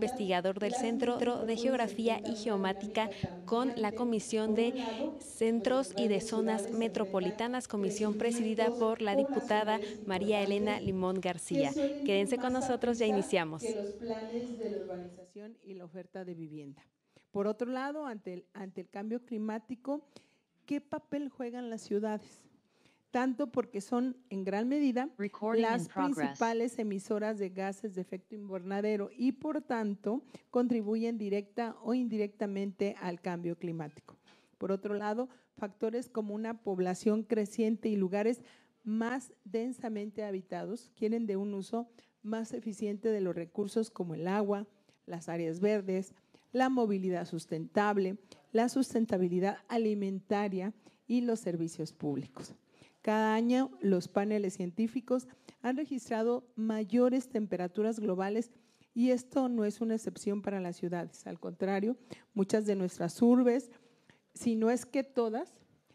investigador del Centro de Geografía y Geomática con la Comisión de Centros y de Zonas Metropolitanas, comisión presidida por la diputada María Elena Limón García. Quédense con nosotros, ya iniciamos. los planes de la urbanización y la oferta de vivienda. Por otro lado, ante el, ante el cambio climático, ¿qué papel juegan las ciudades? tanto porque son en gran medida las principales emisoras de gases de efecto invernadero y por tanto contribuyen directa o indirectamente al cambio climático. Por otro lado, factores como una población creciente y lugares más densamente habitados quieren de un uso más eficiente de los recursos como el agua, las áreas verdes, la movilidad sustentable, la sustentabilidad alimentaria y los servicios públicos. Cada año los paneles científicos han registrado mayores temperaturas globales y esto no es una excepción para las ciudades. Al contrario, muchas de nuestras urbes, si no es que todas,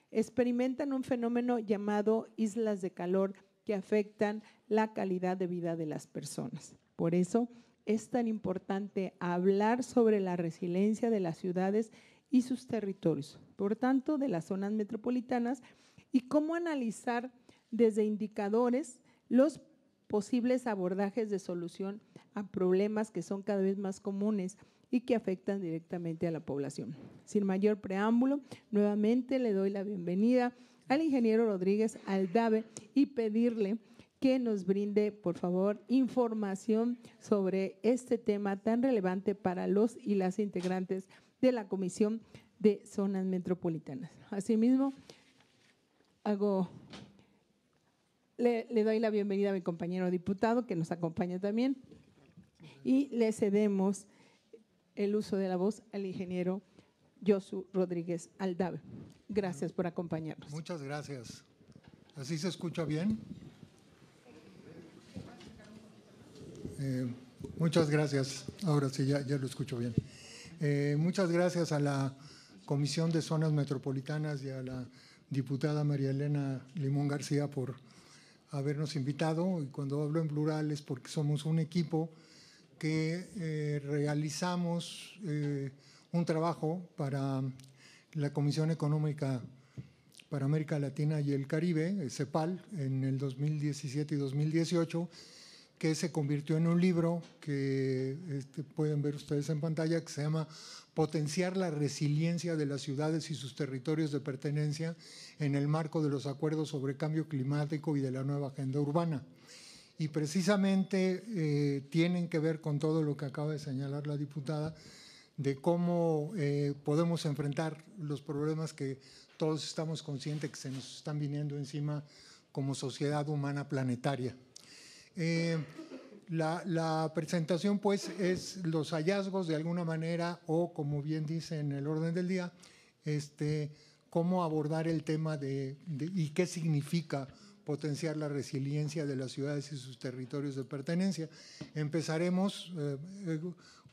experimentan un fenómeno llamado islas de calor que afectan la calidad de vida de las personas. Por eso es tan importante hablar sobre la resiliencia de las ciudades y sus territorios, por tanto, de las zonas metropolitanas y cómo analizar desde indicadores los posibles abordajes de solución a problemas que son cada vez más comunes y que afectan directamente a la población. Sin mayor preámbulo, nuevamente le doy la bienvenida al ingeniero Rodríguez Aldave y pedirle que nos brinde, por favor, información sobre este tema tan relevante para los y las integrantes de la Comisión de Zonas Metropolitanas. Asimismo, hago, le, doy la bienvenida a mi compañero diputado que nos acompaña también y le cedemos el uso de la voz al ingeniero Josu Rodríguez Aldave. Gracias por acompañarnos. Muchas gracias. ¿Así se escucha bien? Eh, muchas gracias. Ahora sí, ya, ya lo escucho bien. Eh, muchas gracias a la Comisión de Zonas Metropolitanas y a la diputada María Elena Limón García por habernos invitado. Y cuando hablo en plural es porque somos un equipo que eh, realizamos eh, un trabajo para la Comisión Económica para América Latina y el Caribe, eh, CEPAL, en el 2017 y 2018 que se convirtió en un libro que este, pueden ver ustedes en pantalla, que se llama Potenciar la resiliencia de las ciudades y sus territorios de pertenencia en el marco de los acuerdos sobre cambio climático y de la nueva agenda urbana. Y precisamente eh, tienen que ver con todo lo que acaba de señalar la diputada, de cómo eh, podemos enfrentar los problemas que todos estamos conscientes que se nos están viniendo encima como sociedad humana planetaria. Eh, la, presentación, pues, es los hallazgos de alguna manera, o como bien dice en el orden del día, este, cómo abordar el tema de, y qué significa potenciar la resiliencia de las ciudades y sus territorios de pertenencia. Empezaremos, eh, eh,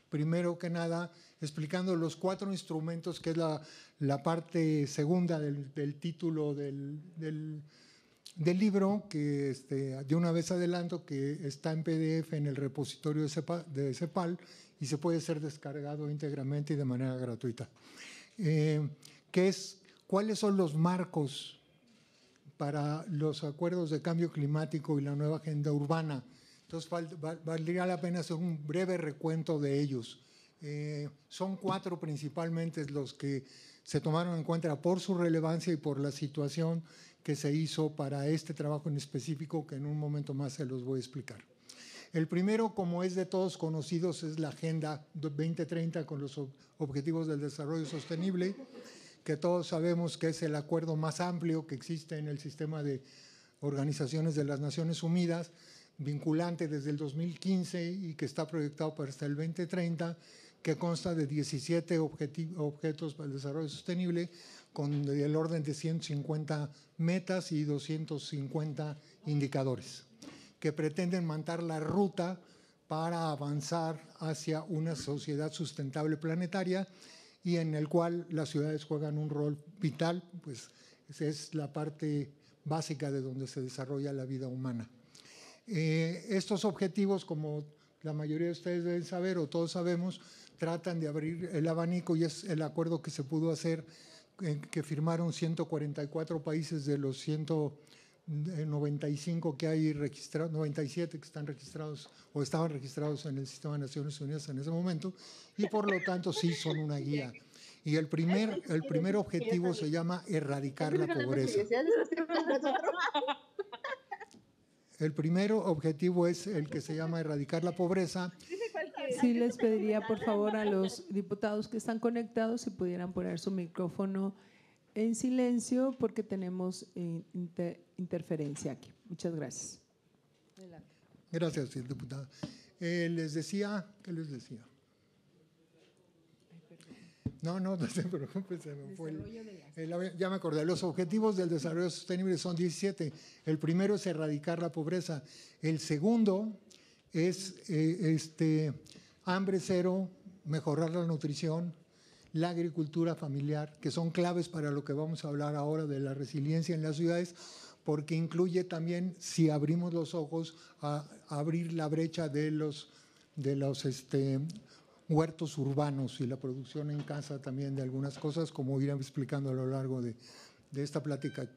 primero que nada, explicando los cuatro instrumentos, que es la, parte segunda del, título del del libro, que este, de una vez adelanto que está en PDF en el repositorio de CEPAL, y se puede ser descargado íntegramente y de manera gratuita, eh, que es cuáles son los marcos para los acuerdos de cambio climático y la nueva agenda urbana. Entonces, valdría la pena hacer un breve recuento de ellos. Eh, son cuatro principalmente los que se tomaron en cuenta por su relevancia y por la situación que se hizo para este trabajo en específico, que en un momento más se los voy a explicar. El primero, como es de todos conocidos, es la Agenda 2030 con los Objetivos del Desarrollo Sostenible, que todos sabemos que es el acuerdo más amplio que existe en el sistema de organizaciones de las Naciones Unidas, vinculante desde el 2015 y que está proyectado para hasta el 2030, que consta de 17 objetos para el desarrollo sostenible, con el orden de 150 metas y 250 indicadores que pretenden mandar la ruta para avanzar hacia una sociedad sustentable planetaria y en el cual las ciudades juegan un rol vital, pues esa es la parte básica de donde se desarrolla la vida humana. Eh, estos objetivos, como la mayoría de ustedes deben saber o todos sabemos, tratan de abrir el abanico y es el acuerdo que se pudo hacer que firmaron 144 países de los 195 eh, que hay registrados, 97 que están registrados o estaban registrados en el sistema de Naciones Unidas en ese momento, y por lo tanto sí son una guía. Y el primer, el primer objetivo se llama erradicar la pobreza. El primero objetivo es el que se llama erradicar la pobreza. Sí, les pediría por favor a los diputados que están conectados si pudieran poner su micrófono en silencio porque tenemos eh, interferencia aquí. Muchas gracias. Gracias, diputada. Eh, les decía, ¿qué les decía? No, no, no se preocupen, se me fue Ya me acordé, los objetivos del desarrollo sostenible son 17. El primero es erradicar la pobreza. El segundo es eh, este, hambre cero, mejorar la nutrición, la agricultura familiar, que son claves para lo que vamos a hablar ahora de la resiliencia en las ciudades, porque incluye también, si abrimos los ojos, abrir la brecha de los, de los este, huertos urbanos y la producción en casa también de algunas cosas, como irán explicando a lo largo de, esta plática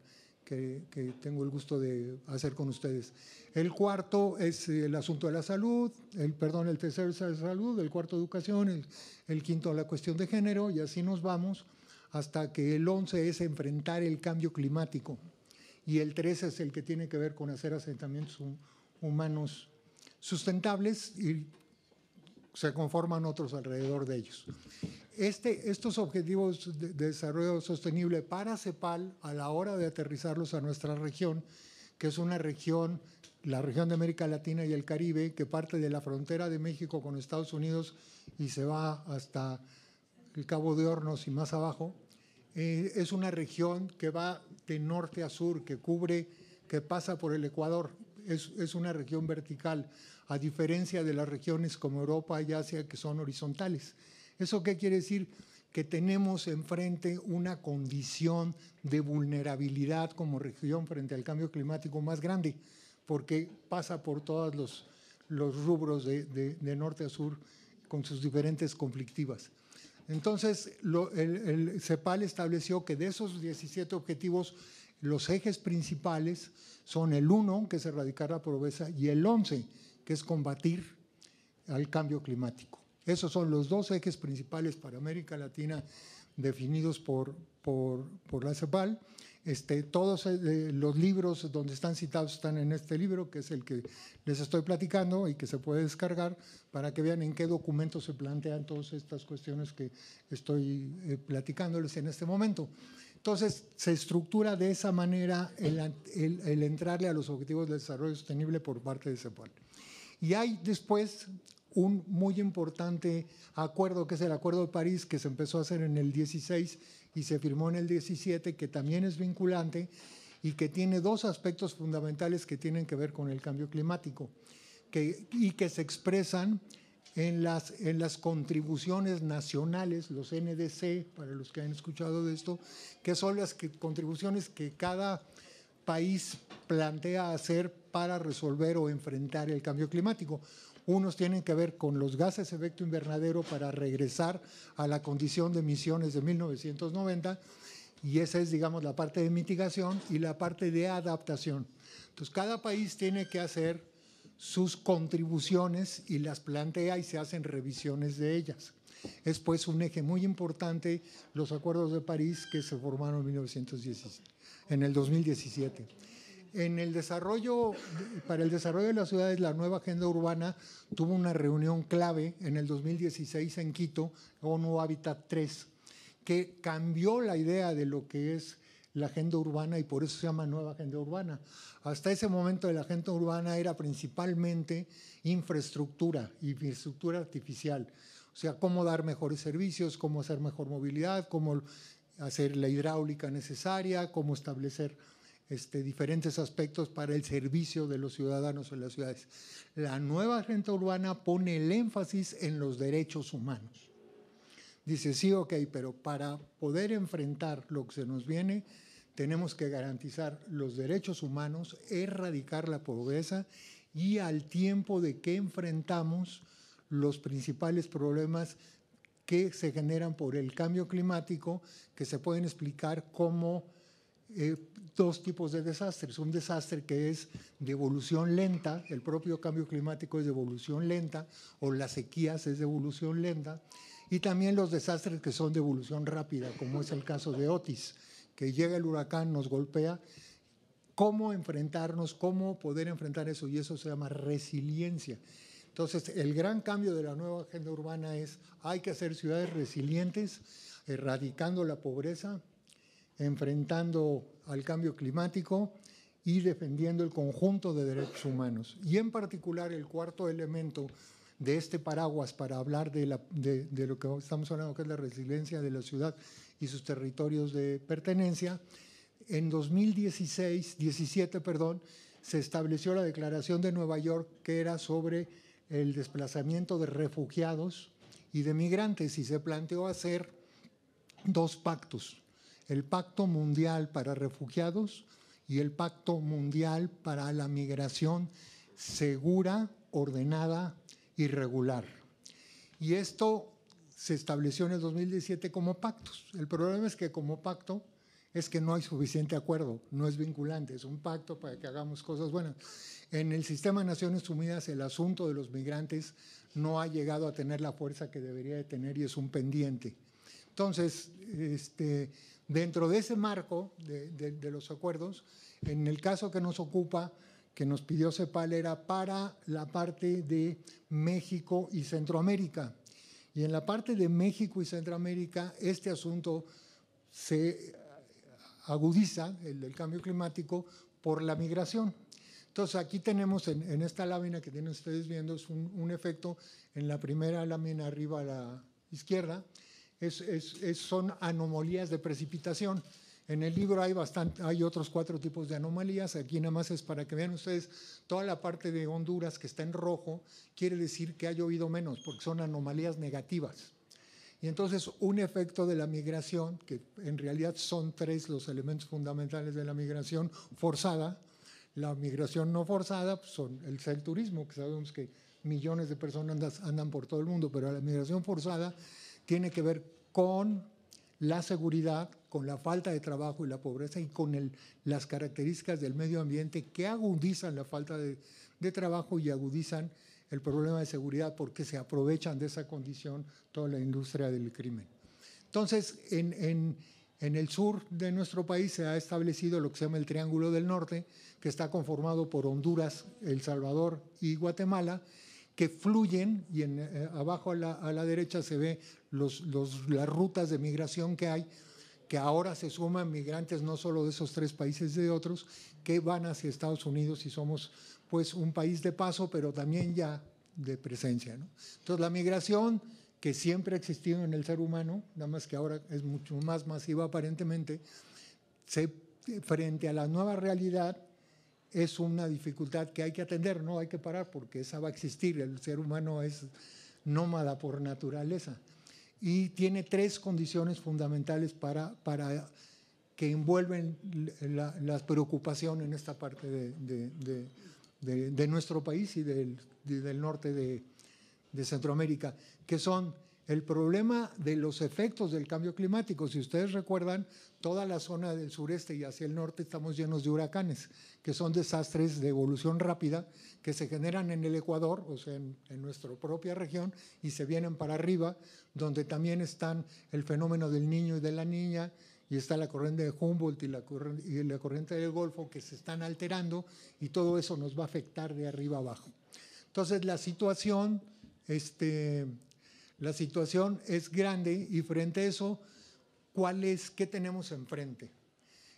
que, tengo el gusto de hacer con ustedes. El cuarto es el asunto de la salud, el perdón, el tercero es la salud, el cuarto educación, el, quinto la cuestión de género y así nos vamos hasta que el once es enfrentar el cambio climático y el 13 es el que tiene que ver con hacer asentamientos humanos sustentables y se conforman otros alrededor de ellos. Este, estos objetivos de, desarrollo sostenible para CEPAL, a la hora de aterrizarlos a nuestra región, que es una región, la región de América Latina y el Caribe, que parte de la frontera de México con Estados Unidos y se va hasta el Cabo de Hornos y más abajo, eh, es una región que va de norte a sur, que cubre, que pasa por el Ecuador, es una región vertical a diferencia de las regiones como Europa y Asia que son horizontales. ¿Eso qué quiere decir? Que tenemos enfrente una condición de vulnerabilidad como región frente al cambio climático más grande, porque pasa por todos los, rubros de, norte a sur con sus diferentes conflictivas. Entonces, el, CEPAL estableció que de esos 17 objetivos, los ejes principales son el 1, que es erradicar la pobreza, y el 11, que es combatir al cambio climático. Esos son los dos ejes principales para América Latina definidos por, por, por la CEPAL. Este, todos eh, los libros donde están citados están en este libro, que es el que les estoy platicando y que se puede descargar para que vean en qué documento se plantean todas estas cuestiones que estoy eh, platicándoles en este momento. Entonces, se estructura de esa manera el entrarle a los objetivos de desarrollo sostenible por parte de CEPAL. Y hay después un muy importante acuerdo, que es el Acuerdo de París, que se empezó a hacer en el 16 y se firmó en el 17, que también es vinculante y que tiene dos aspectos fundamentales que tienen que ver con el cambio climático y que se expresan en las, en las contribuciones nacionales, los NDC, para los que han escuchado de esto, que son las contribuciones que cada país plantea hacer para resolver o enfrentar el cambio climático. Unos tienen que ver con los gases efecto invernadero para regresar a la condición de emisiones de 1990 y esa es, digamos, la parte de mitigación y la parte de adaptación. Entonces, cada país tiene que hacer sus contribuciones y las plantea y se hacen revisiones de ellas. Es pues un eje muy importante los acuerdos de París que se formaron en 1917 en el 2017. En el desarrollo, para el desarrollo de las ciudades, la nueva agenda urbana tuvo una reunión clave en el 2016 en Quito, ONU Habitat 3, que cambió la idea de lo que es la agenda urbana y por eso se llama nueva agenda urbana. Hasta ese momento la agenda urbana era principalmente infraestructura, infraestructura artificial, o sea, cómo dar mejores servicios, cómo hacer mejor movilidad, cómo hacer la hidráulica necesaria, cómo establecer este, diferentes aspectos para el servicio de los ciudadanos en las ciudades. La nueva renta urbana pone el énfasis en los derechos humanos. Dice, sí, ok, pero para poder enfrentar lo que se nos viene, tenemos que garantizar los derechos humanos, erradicar la pobreza y al tiempo de que enfrentamos los principales problemas que se generan por el cambio climático, que se pueden explicar como eh, dos tipos de desastres. Un desastre que es de evolución lenta, el propio cambio climático es de evolución lenta, o las sequías es de evolución lenta, y también los desastres que son de evolución rápida, como es el caso de Otis, que llega el huracán, nos golpea. ¿Cómo enfrentarnos? ¿Cómo poder enfrentar eso? Y eso se llama resiliencia. Entonces, el gran cambio de la nueva agenda urbana es hay que hacer ciudades resilientes, erradicando la pobreza, enfrentando al cambio climático y defendiendo el conjunto de derechos humanos. Y en particular, el cuarto elemento de este paraguas para hablar de, lo que estamos hablando, que es la resiliencia de la ciudad y sus territorios de pertenencia, en 2016, 17, perdón, se estableció la Declaración de Nueva York que era sobre el desplazamiento de refugiados y de migrantes y se planteó hacer dos pactos, el Pacto Mundial para Refugiados y el Pacto Mundial para la Migración Segura, Ordenada y Regular. Y esto se estableció en el 2017 como pactos. El problema es que como pacto es que no hay suficiente acuerdo, no es vinculante, es un pacto para que hagamos cosas buenas. En el sistema de Naciones Unidas el asunto de los migrantes no ha llegado a tener la fuerza que debería de tener y es un pendiente. Entonces, este, dentro de ese marco de, de, los acuerdos, en el caso que nos ocupa, que nos pidió CEPAL, era para la parte de México y Centroamérica. Y en la parte de México y Centroamérica, este asunto se agudiza, el del cambio climático, por la migración. Entonces aquí tenemos en, esta lámina que tienen ustedes viendo es un, efecto en la primera lámina arriba a la izquierda, son anomalías de precipitación. En el libro hay, bastante, hay otros cuatro tipos de anomalías. Aquí nada más es para que vean ustedes toda la parte de Honduras que está en rojo, quiere decir que ha llovido menos, porque son anomalías negativas. Y entonces un efecto de la migración, que en realidad son tres los elementos fundamentales de la migración forzada, la migración no forzada pues, son el turismo, que sabemos que millones de personas andan por todo el mundo, pero la migración forzada tiene que ver con la seguridad, con la falta de trabajo y la pobreza y con el, las características del medio ambiente que agudizan la falta de, trabajo y agudizan el problema de seguridad porque se aprovechan de esa condición toda la industria del crimen. Entonces, en en el sur de nuestro país se ha establecido lo que se llama el Triángulo del Norte, que está conformado por Honduras, El Salvador y Guatemala, que fluyen y en, eh, abajo a la, derecha se ve los, las rutas de migración que hay, que ahora se suman migrantes no solo de esos tres países, de otros, que van hacia Estados Unidos y somos pues un país de paso, pero también ya de presencia. ¿no? Entonces la migración que siempre ha existido en el ser humano, nada más que ahora es mucho más masiva aparentemente, se, frente a la nueva realidad es una dificultad que hay que atender, no hay que parar porque esa va a existir, el ser humano es nómada por naturaleza y tiene tres condiciones fundamentales para, para que envuelven la, preocupación en esta parte de, de, de nuestro país y del, del norte de de Centroamérica, que son el problema de los efectos del cambio climático. Si ustedes recuerdan, toda la zona del sureste y hacia el norte estamos llenos de huracanes, que son desastres de evolución rápida que se generan en el Ecuador, o sea, en, nuestra propia región, y se vienen para arriba, donde también están el fenómeno del niño y de la niña, y está la corriente de Humboldt y la, y la corriente del Golfo que se están alterando, y todo eso nos va a afectar de arriba abajo. Entonces, la situación este, la situación es grande y frente a eso, ¿cuál es, qué tenemos enfrente?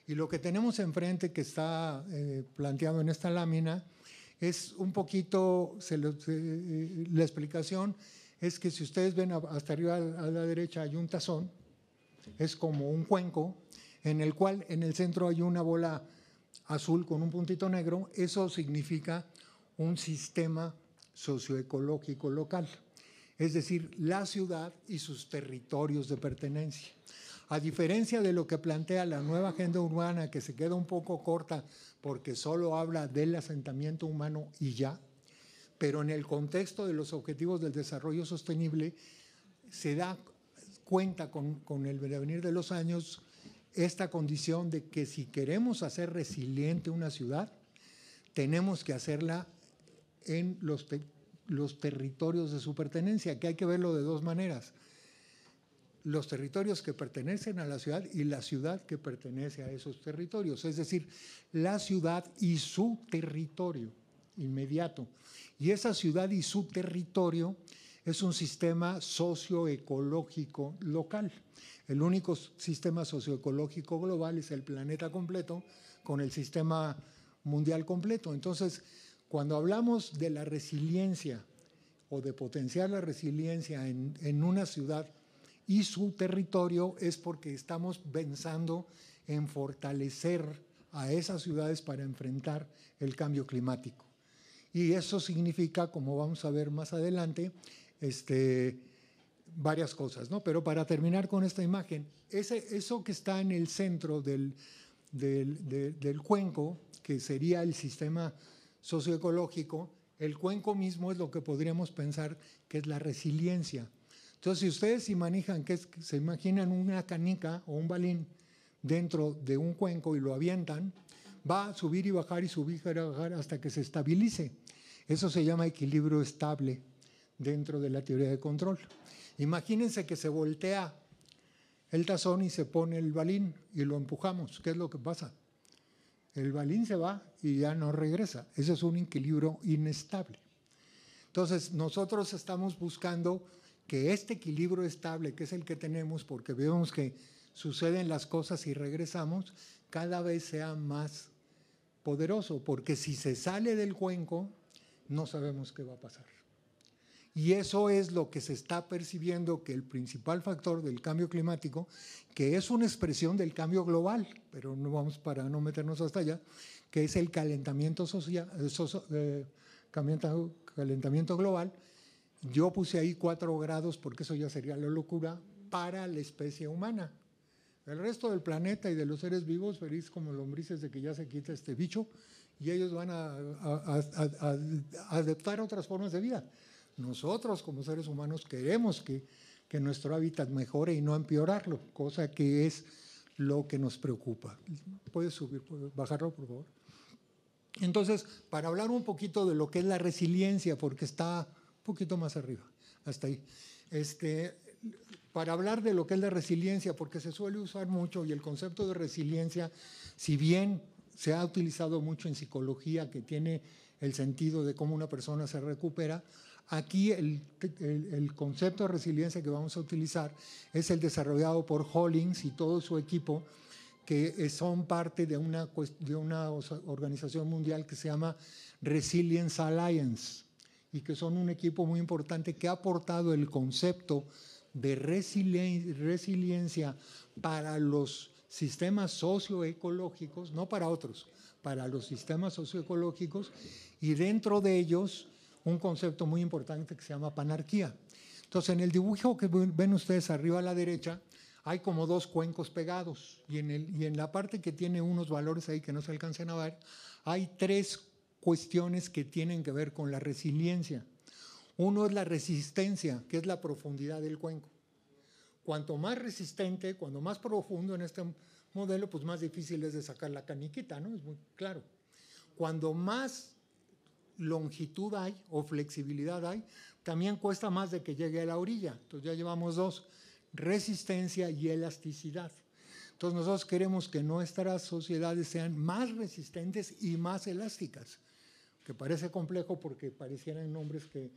Y lo que tenemos enfrente que está eh, planteado en esta lámina es un poquito, se eh, la explicación es que si ustedes ven hasta arriba a la derecha hay un tazón, es como un cuenco, en el cual en el centro hay una bola azul con un puntito negro, eso significa un sistema socioecológico local, es decir, la ciudad y sus territorios de pertenencia. A diferencia de lo que plantea la nueva agenda urbana, que se queda un poco corta porque solo habla del asentamiento humano y ya, pero en el contexto de los objetivos del desarrollo sostenible se da cuenta con, el venir de los años esta condición de que si queremos hacer resiliente una ciudad, tenemos que hacerla en los, los territorios de su pertenencia, que hay que verlo de dos maneras. Los territorios que pertenecen a la ciudad y la ciudad que pertenece a esos territorios, es decir, la ciudad y su territorio inmediato. Y esa ciudad y su territorio es un sistema socioecológico local. El único sistema socioecológico global es el planeta completo con el sistema mundial completo. Entonces, cuando hablamos de la resiliencia o de potenciar la resiliencia en, una ciudad y su territorio es porque estamos pensando en fortalecer a esas ciudades para enfrentar el cambio climático. Y eso significa, como vamos a ver más adelante, este, varias cosas. ¿no? Pero para terminar con esta imagen, ese, eso que está en el centro del, del, del cuenco, que sería el sistema socioecológico, el cuenco mismo es lo que podríamos pensar que es la resiliencia. Entonces, si ustedes se manejan, que se imaginan una canica o un balín dentro de un cuenco y lo avientan, va a subir y bajar y subir y bajar hasta que se estabilice. Eso se llama equilibrio estable dentro de la teoría de control. Imagínense que se voltea el tazón y se pone el balín y lo empujamos. ¿Qué es lo que pasa? El balín se va y ya no regresa. Ese es un equilibrio inestable. Entonces, nosotros estamos buscando que este equilibrio estable, que es el que tenemos, porque vemos que suceden las cosas y regresamos, cada vez sea más poderoso, porque si se sale del cuenco, no sabemos qué va a pasar. Y eso es lo que se está percibiendo que el principal factor del cambio climático, que es una expresión del cambio global, pero no vamos para no meternos hasta allá, que es el calentamiento social, eh, eh, calentamiento global. Yo puse ahí cuatro grados porque eso ya sería la locura para la especie humana. El resto del planeta y de los seres vivos, feliz como lombrices de que ya se quita este bicho, y ellos van a, a, a, a adaptar otras formas de vida nosotros como seres humanos queremos que, que nuestro hábitat mejore y no empeorarlo, cosa que es lo que nos preocupa. ¿Puedes subir, bajarlo, por favor? Entonces, para hablar un poquito de lo que es la resiliencia, porque está un poquito más arriba, hasta ahí. Este, para hablar de lo que es la resiliencia, porque se suele usar mucho y el concepto de resiliencia, si bien se ha utilizado mucho en psicología, que tiene el sentido de cómo una persona se recupera, Aquí el, concepto de resiliencia que vamos a utilizar es el desarrollado por Hollings y todo su equipo, que son parte de una, de una organización mundial que se llama Resilience Alliance y que son un equipo muy importante que ha aportado el concepto de resiliencia para los sistemas socioecológicos, no para otros, para los sistemas socioecológicos, y dentro de ellos un concepto muy importante que se llama panarquía. Entonces, en el dibujo que ven ustedes arriba a la derecha, hay como dos cuencos pegados y en, el, y en la parte que tiene unos valores ahí que no se alcanzan a ver, hay tres cuestiones que tienen que ver con la resiliencia. Uno es la resistencia, que es la profundidad del cuenco. Cuanto más resistente, cuando más profundo en este modelo, pues más difícil es de sacar la caniquita, ¿no? Es muy claro. Cuando más longitud hay o flexibilidad hay, también cuesta más de que llegue a la orilla. Entonces ya llevamos dos, resistencia y elasticidad. Entonces nosotros queremos que nuestras sociedades sean más resistentes y más elásticas, que parece complejo porque parecieran nombres que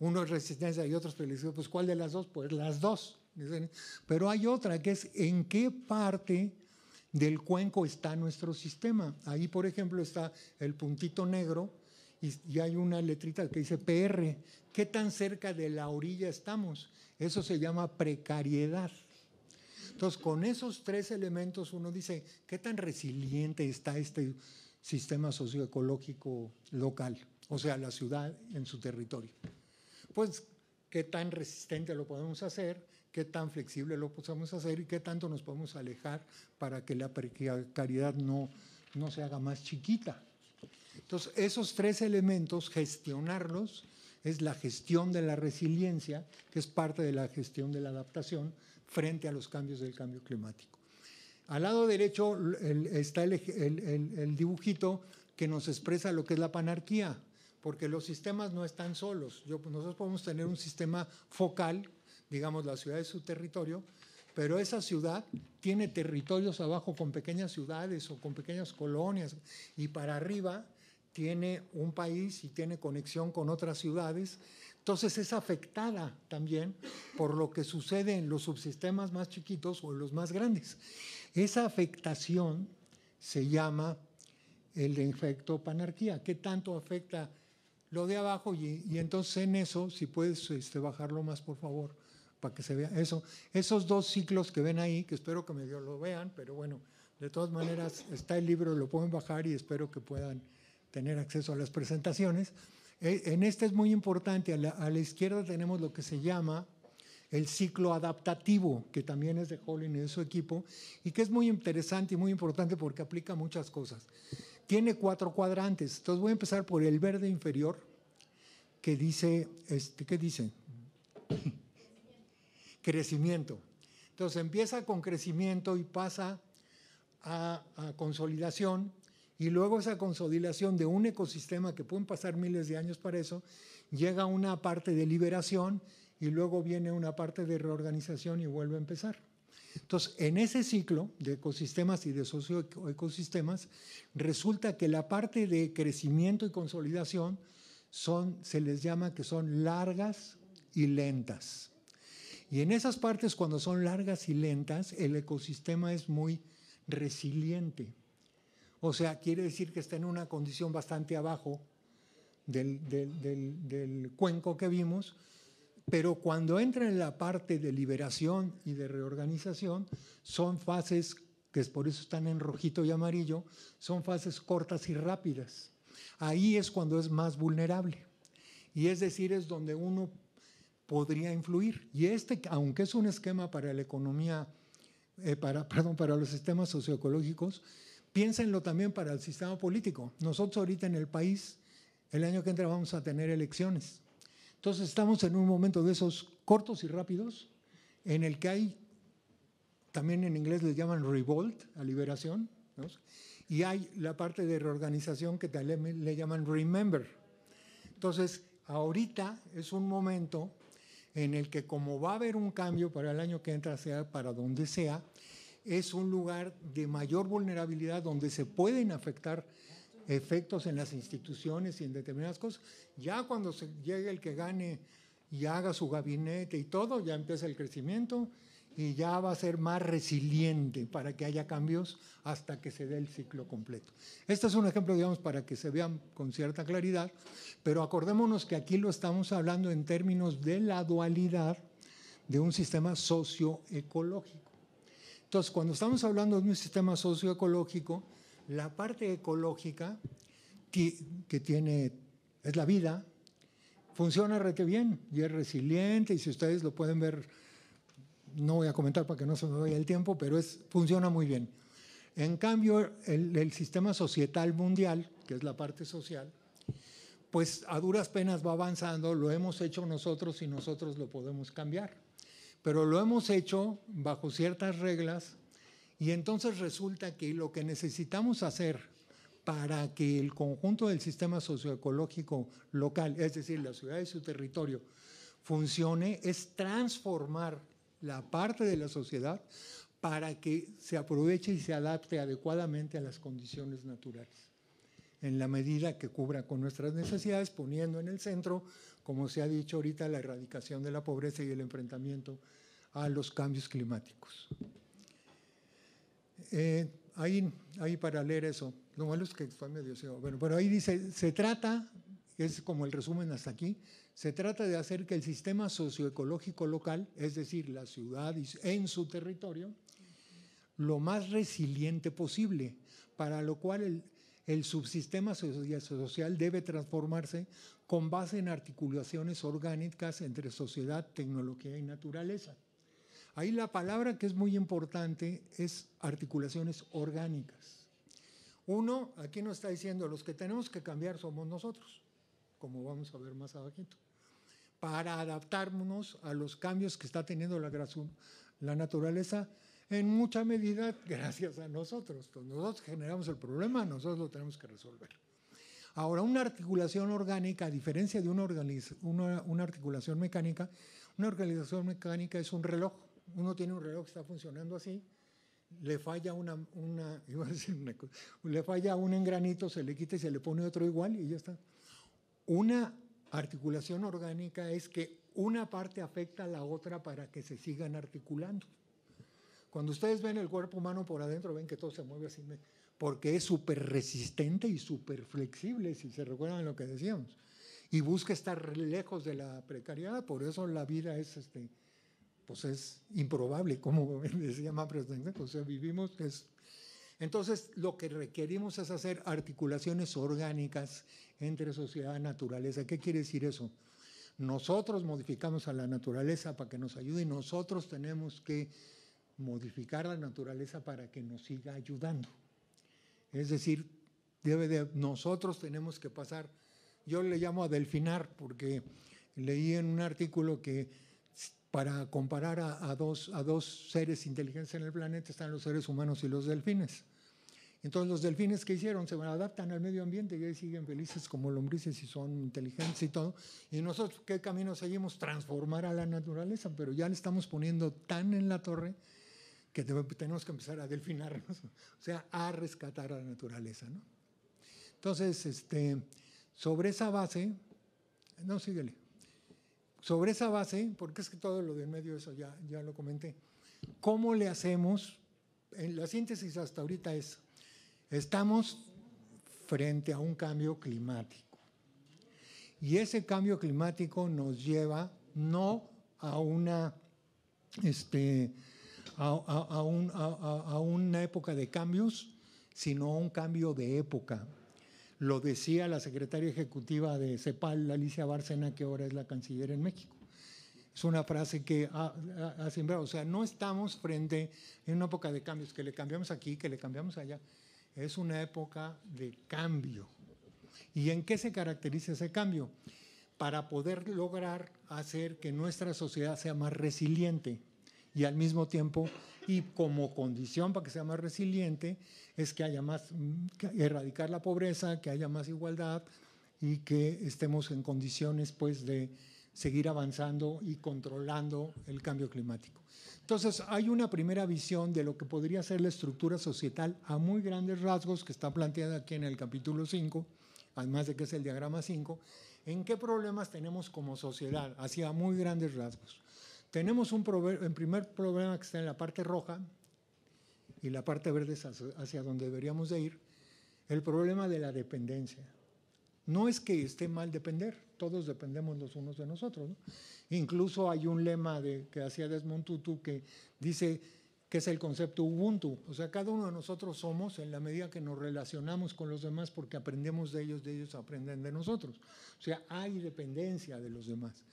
uno es resistencia y otro es flexibilidad. Pues ¿cuál de las dos? Pues las dos. Pero hay otra que es en qué parte del cuenco está nuestro sistema. Ahí, por ejemplo, está el puntito negro, y, hay una letrita que dice PR. ¿Qué tan cerca de la orilla estamos? Eso se llama precariedad. Entonces, con esos tres elementos uno dice, ¿qué tan resiliente está este sistema socioecológico local? O sea, la ciudad en su territorio. Pues, ¿qué tan resistente lo podemos hacer? ¿Qué tan flexible lo podemos hacer? ¿Y qué tanto nos podemos alejar para que la precariedad no se haga más chiquita? Entonces, esos tres elementos, gestionarlos, es la gestión de la resiliencia, que es parte de la gestión de la adaptación frente a los cambios del cambio climático. Al lado derecho está el, dibujito que nos expresa lo que es la panarquía, porque los sistemas no están solos. Yo, nosotros podemos tener un sistema focal, digamos la ciudad es su territorio, pero esa ciudad tiene territorios abajo con pequeñas ciudades o con pequeñas colonias y para arriba tiene un país y tiene conexión con otras ciudades, entonces es afectada también por lo que sucede en los subsistemas más chiquitos o en los más grandes. Esa afectación se llama el efecto panarquía, que tanto afecta lo de abajo y, entonces en eso, si puedes este, bajarlo más por favor, para que se vea eso, esos dos ciclos que ven ahí, que espero que medio lo vean, pero bueno, de todas maneras está el libro, lo pueden bajar y espero que puedan tener acceso a las presentaciones. Eh, en este es muy importante, a la, izquierda tenemos lo que se llama el ciclo adaptativo, que también es de Holling y de su equipo, y que es muy interesante y muy importante porque aplica muchas cosas. Tiene cuatro cuadrantes, entonces voy a empezar por el verde inferior, que dice, este, ¿qué dice? Crecimiento. Entonces empieza con crecimiento y pasa a consolidación, y luego esa consolidación de un ecosistema que pueden pasar miles de años para eso, llega una parte de liberación y luego viene una parte de reorganización y vuelve a empezar. Entonces, en ese ciclo de ecosistemas y de socioecosistemas, resulta que la parte de crecimiento y consolidación son, se les llama que son largas y lentas. Y en esas partes, cuando son largas y lentas, el ecosistema es muy resiliente. O sea, quiere decir que está en una condición bastante abajo del, cuenco que vimos, pero cuando entra en la parte de liberación y de reorganización, son fases que por eso están en rojito y amarillo, son fases cortas y rápidas. Ahí es cuando es más vulnerable. Y es decir, es donde uno podría influir. Y este, aunque es un esquema para la economía, eh, para, perdón, para los sistemas socioecológicos, Piénsenlo también para el sistema político. Nosotros ahorita en el país, el año que entra vamos a tener elecciones. Entonces estamos en un momento de esos cortos y rápidos en el que hay, también en inglés les llaman revolt, a liberación, y hay la parte de reorganización que también le llaman remember. Entonces, ahorita es un momento en el que como va a haber un cambio para el año que entra, sea para donde sea, es un lugar de mayor vulnerabilidad donde se pueden afectar efectos en las instituciones y en determinadas cosas. Ya cuando se llegue el que gane y haga su gabinete y todo, ya empieza el crecimiento y ya va a ser más resiliente para que haya cambios hasta que se dé el ciclo completo. Este es un ejemplo, digamos, para que se vean con cierta claridad, pero acordémonos que aquí lo estamos hablando en términos de la dualidad de un sistema socioecológico. Entonces, cuando estamos hablando de un sistema socioecológico, la parte ecológica que tiene es la vida, funciona rete bien y es resiliente y si ustedes lo pueden ver, no voy a comentar para que no se me vaya el tiempo, pero funciona muy bien. En cambio, el sistema societal mundial, que es la parte social, pues a duras penas va avanzando, lo hemos hecho nosotros y nosotros lo podemos cambiar pero lo hemos hecho bajo ciertas reglas y entonces resulta que lo que necesitamos hacer para que el conjunto del sistema socioecológico local, es decir, la ciudad y su territorio, funcione es transformar la parte de la sociedad para que se aproveche y se adapte adecuadamente a las condiciones naturales, en la medida que cubra con nuestras necesidades, poniendo en el centro como se ha dicho ahorita, la erradicación de la pobreza y el enfrentamiento a los cambios climáticos. Eh, ahí, ahí para leer eso, no malo es que estoy medio ciego, bueno, pero ahí dice, se trata, es como el resumen hasta aquí, se trata de hacer que el sistema socioecológico local, es decir, la ciudad en su territorio, lo más resiliente posible, para lo cual el, el subsistema social debe transformarse con base en articulaciones orgánicas entre sociedad, tecnología y naturaleza. Ahí la palabra que es muy importante es articulaciones orgánicas. Uno, aquí nos está diciendo, los que tenemos que cambiar somos nosotros, como vamos a ver más abajito, para adaptarnos a los cambios que está teniendo la, la naturaleza en mucha medida gracias a nosotros. Pues, nosotros generamos el problema, nosotros lo tenemos que resolver. Ahora, una articulación orgánica, a diferencia de una, articulación mecánica, una organización mecánica es un reloj. Uno tiene un reloj que está funcionando así, le falla una, una le falla un engranito, se le quita y se le pone otro igual y ya está. Una articulación orgánica es que una parte afecta a la otra para que se sigan articulando. Cuando ustedes ven el cuerpo humano por adentro, ven que todo se mueve así, porque es súper resistente y súper flexible, si se recuerdan lo que decíamos. Y busca estar lejos de la precariedad, por eso la vida es, este, pues es improbable, como decía presente, pues, o sea, vivimos, es... Entonces, lo que requerimos es hacer articulaciones orgánicas entre sociedad y naturaleza. ¿Qué quiere decir eso? Nosotros modificamos a la naturaleza para que nos ayude y nosotros tenemos que modificar la naturaleza para que nos siga ayudando. Es decir, debe de, nosotros tenemos que pasar, yo le llamo a delfinar porque leí en un artículo que para comparar a, dos, a dos seres inteligentes en el planeta están los seres humanos y los delfines. Entonces los delfines que hicieron se adaptan al medio ambiente y siguen felices como lombrices y son inteligentes y todo. Y nosotros, ¿qué camino seguimos? Transformar a la naturaleza, pero ya le estamos poniendo tan en la torre que tenemos que empezar a delfinarnos, o sea, a rescatar a la naturaleza. Entonces, este, sobre esa base, no, síguele, sobre esa base, porque es que todo lo del medio, eso ya, ya lo comenté, ¿cómo le hacemos? En la síntesis hasta ahorita es, estamos frente a un cambio climático. Y ese cambio climático nos lleva no a una... Este, a, una época de cambios, sino a un cambio de época. Lo decía la secretaria ejecutiva de CEPAL, Alicia Bárcena, que ahora es la canciller en México. Es una frase que ha, sembrado. O sea, no estamos frente en una época de cambios, que le cambiamos aquí, que le cambiamos allá. Es una época de cambio. ¿Y en qué se caracteriza ese cambio? Para poder lograr hacer que nuestra sociedad sea más resiliente y al mismo tiempo, y como condición para que sea más resiliente, es que haya más, mm, que erradicar la pobreza, que haya más igualdad y que estemos en condiciones pues de seguir avanzando y controlando el cambio climático. Entonces, hay una primera visión de lo que podría ser la estructura societal a muy grandes rasgos que está planteada aquí en el capítulo 5, además de que es el diagrama 5, en qué problemas tenemos como sociedad, hacia muy grandes rasgos. Tenemos un primer problema que está en la parte roja y la parte verde es hacia donde deberíamos de ir, el problema de la dependencia. No es que esté mal depender, todos dependemos los unos de nosotros. Incluso hay un lema de, que hacía Desmond Tutu que dice que es el concepto Ubuntu. O sea, cada uno de nosotros somos en la medida que nos relacionamos con los demás porque aprendemos de ellos, de ellos aprenden de nosotros. O sea, hay dependencia de los demás.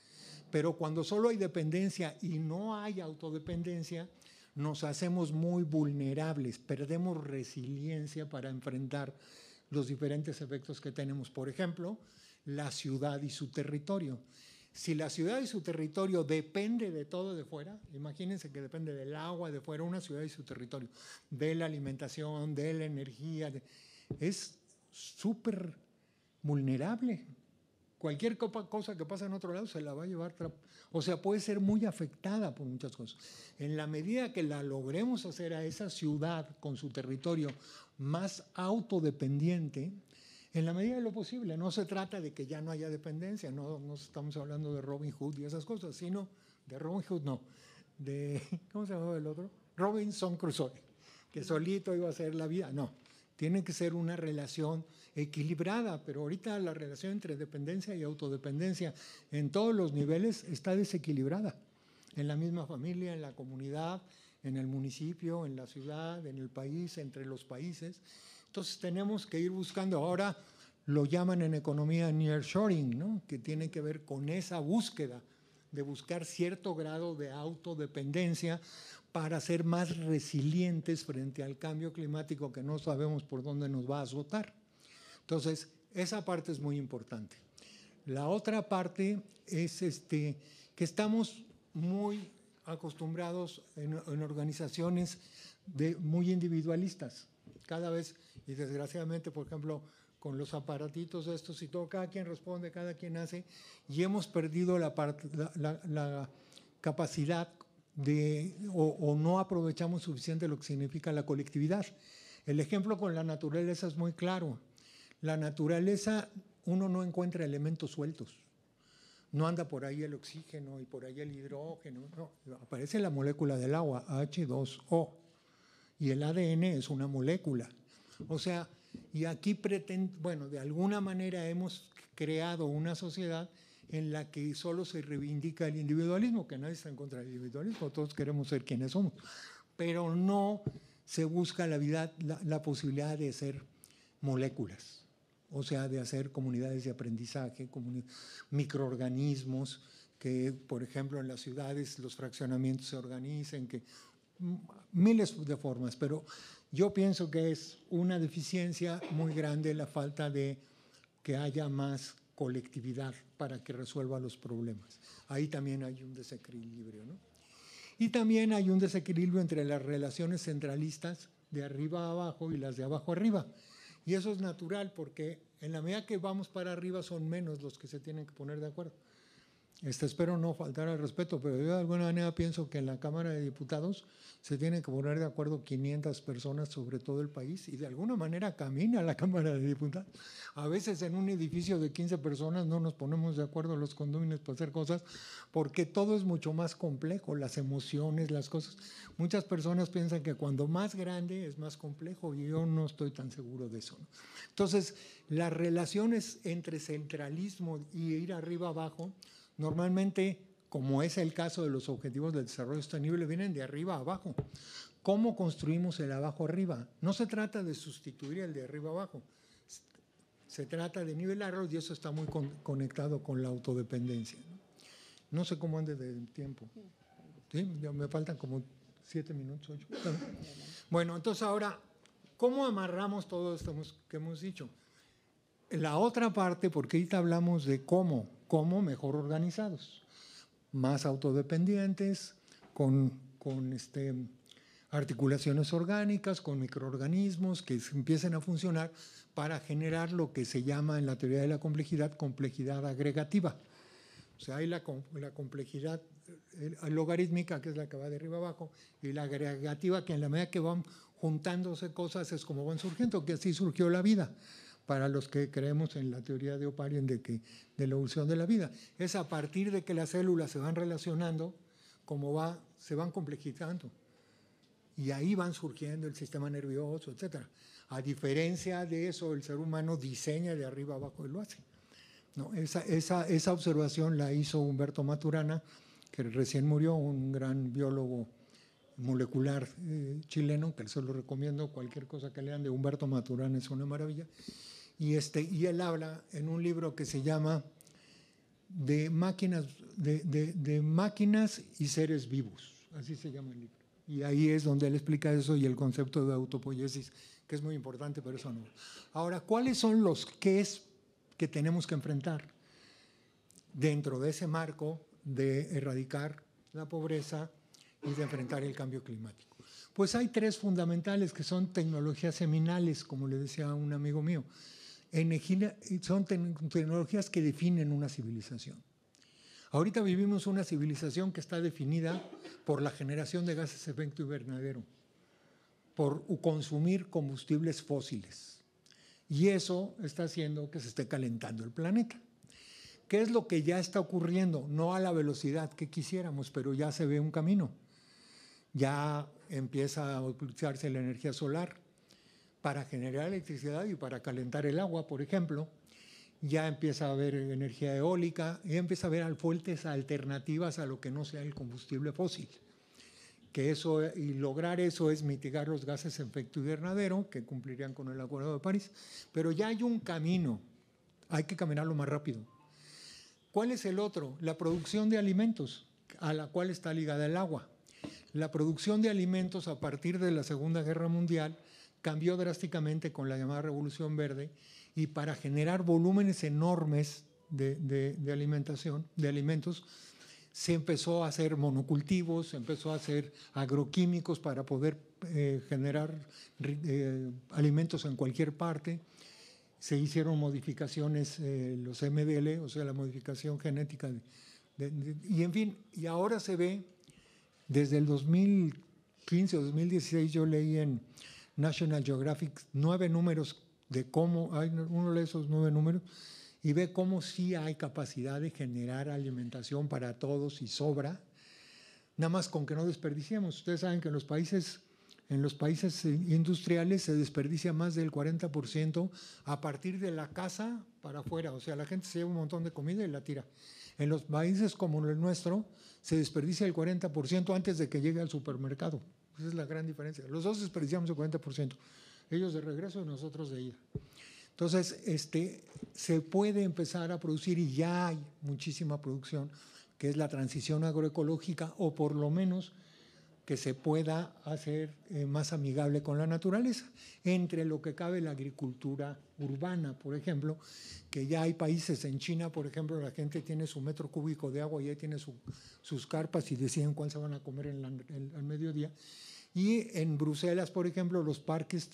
Pero cuando solo hay dependencia y no hay autodependencia, nos hacemos muy vulnerables, perdemos resiliencia para enfrentar los diferentes efectos que tenemos. Por ejemplo, la ciudad y su territorio. Si la ciudad y su territorio depende de todo de fuera, imagínense que depende del agua de fuera, una ciudad y su territorio, de la alimentación, de la energía, es súper vulnerable. Cualquier cosa que pasa en otro lado se la va a llevar. O sea, puede ser muy afectada por muchas cosas. En la medida que la logremos hacer a esa ciudad con su territorio más autodependiente, en la medida de lo posible, no se trata de que ya no haya dependencia, no, no estamos hablando de Robin Hood y esas cosas, sino de Robin Hood, no, de, ¿cómo se llamaba el otro? Robinson Crusoe, que solito iba a hacer la vida, no tiene que ser una relación equilibrada, pero ahorita la relación entre dependencia y autodependencia en todos los niveles está desequilibrada. En la misma familia, en la comunidad, en el municipio, en la ciudad, en el país, entre los países. Entonces tenemos que ir buscando ahora lo llaman en economía nearshoring, ¿no? que tiene que ver con esa búsqueda de buscar cierto grado de autodependencia para ser más resilientes frente al cambio climático que no sabemos por dónde nos va a azotar. Entonces, esa parte es muy importante. La otra parte es este, que estamos muy acostumbrados en, organizaciones de, muy individualistas. Cada vez, y desgraciadamente, por ejemplo, con los aparatitos estos y todo, cada quien responde, cada quien hace, y hemos perdido la, la capacidad o, no aprovechamos suficiente lo que significa la colectividad. El ejemplo con la naturaleza es muy claro. La naturaleza, uno no encuentra elementos sueltos. No anda por ahí el oxígeno y por ahí el hidrógeno. Aparece la molécula del agua, H2O. Y el ADN es una molécula. O sea, y aquí, pretendo, bueno, de alguna manera hemos creado una sociedad en la que solo se reivindica el individualismo, que nadie está en contra del individualismo, todos queremos ser quienes somos, pero no se busca la, vida, la, posibilidad de ser moléculas, o sea, de hacer comunidades de aprendizaje, microorganismos, que por ejemplo en las ciudades los fraccionamientos se organicen, que mm, miles de formas, pero yo pienso que es una deficiencia muy grande la falta de que haya más colectividad para que resuelva los problemas. Ahí también hay un desequilibrio. ¿no? Y también hay un desequilibrio entre las relaciones centralistas de arriba a abajo y las de abajo arriba. Y eso es natural porque en la medida que vamos para arriba son menos los que se tienen que poner de acuerdo. Este, espero no faltar al respeto, pero yo de alguna manera pienso que en la Cámara de Diputados se tienen que poner de acuerdo 500 personas sobre todo el país y de alguna manera camina la Cámara de Diputados. A veces en un edificio de 15 personas no nos ponemos de acuerdo los condúmenes para hacer cosas porque todo es mucho más complejo, las emociones, las cosas. Muchas personas piensan que cuando más grande es más complejo y yo no estoy tan seguro de eso. Entonces, las relaciones entre centralismo y ir arriba abajo, Normalmente, como es el caso de los objetivos de desarrollo sostenible, vienen de arriba a abajo. ¿Cómo construimos el abajo arriba? No se trata de sustituir el de arriba abajo. Se trata de nivelarlos y eso está muy conectado con la autodependencia. No, sé cómo ande de tiempo. me faltan como siete minutos, Bueno, entonces ahora, ¿cómo amarramos todo esto que hemos dicho? La otra parte, porque ahorita hablamos de cómo, como mejor organizados, más autodependientes, con, con este, articulaciones orgánicas, con microorganismos que empiecen a funcionar para generar lo que se llama en la teoría de la complejidad complejidad agregativa. O sea, hay la, la complejidad logarítmica, que es la que va de arriba abajo, y la agregativa, que en la medida que van juntándose cosas es como van surgiendo, que así surgió la vida para los que creemos en la teoría de Oparien de, que, de la evolución de la vida. Es a partir de que las células se van relacionando, como va, se van complejizando. Y ahí van surgiendo el sistema nervioso, etc. A diferencia de eso, el ser humano diseña de arriba abajo y lo hace. No, esa, esa, esa observación la hizo Humberto Maturana, que recién murió, un gran biólogo molecular eh, chileno, que se lo recomiendo, cualquier cosa que lean de Humberto Maturana es una maravilla. Y, este, y él habla en un libro que se llama de máquinas, de, máquinas y seres vivos, así se llama el libro. Y ahí es donde él explica eso y el concepto de autopoiesis, que es muy importante, pero eso no. Ahora, ¿cuáles son los qué es que tenemos que enfrentar dentro de ese marco de erradicar la pobreza y de enfrentar el cambio climático? Pues hay tres fundamentales que son tecnologías seminales, como le decía un amigo mío energía, son tecnologías que definen una civilización. Ahorita vivimos una civilización que está definida por la generación de gases de efecto invernadero, por consumir combustibles fósiles. Y eso está haciendo que se esté calentando el planeta. ¿Qué es lo que ya está ocurriendo? No a la velocidad que quisiéramos, pero ya se ve un camino. Ya empieza a utilizarse la energía solar, para generar electricidad y para calentar el agua, por ejemplo. Ya empieza a haber energía eólica, y empieza a haber fuentes alternativas a lo que no sea el combustible fósil. Que eso, y lograr eso es mitigar los gases en efecto invernadero, que cumplirían con el Acuerdo de París. Pero ya hay un camino, hay que caminarlo más rápido. ¿Cuál es el otro? La producción de alimentos, a la cual está ligada el agua. La producción de alimentos a partir de la Segunda Guerra Mundial cambió drásticamente con la llamada Revolución Verde y para generar volúmenes enormes de, alimentación, de alimentos, se empezó a hacer monocultivos, se empezó a hacer agroquímicos para poder eh, generar eh, alimentos en cualquier parte. Se hicieron modificaciones, eh, los MDL, o sea, la modificación genética. y en fin, y ahora se ve, desde el 2015 o 2016 yo leí en, National Geographic nueve números de cómo, hay uno de esos nueve números, y ve cómo sí hay capacidad de generar alimentación para todos y sobra, nada más con que no desperdiciemos. Ustedes saben que en los países, en los países industriales se desperdicia más del 40% a partir de la casa para afuera, o sea, la gente se lleva un montón de comida y la tira. En los países como el nuestro se desperdicia el 40% antes de que llegue al supermercado. Esa pues es la gran diferencia. Los dos desperdiciamos el 40%. Ellos de regreso y nosotros de ida. Entonces, este, se puede empezar a producir y ya hay muchísima producción, que es la transición agroecológica, o por lo menos que se pueda hacer eh, más amigable con la naturaleza, entre lo que cabe la agricultura urbana, por ejemplo, que ya hay países en China, por ejemplo, la gente tiene su metro cúbico de agua, y ahí tiene sus carpas y deciden cuál se van a comer en al mediodía. Y en Bruselas, por ejemplo, los parques,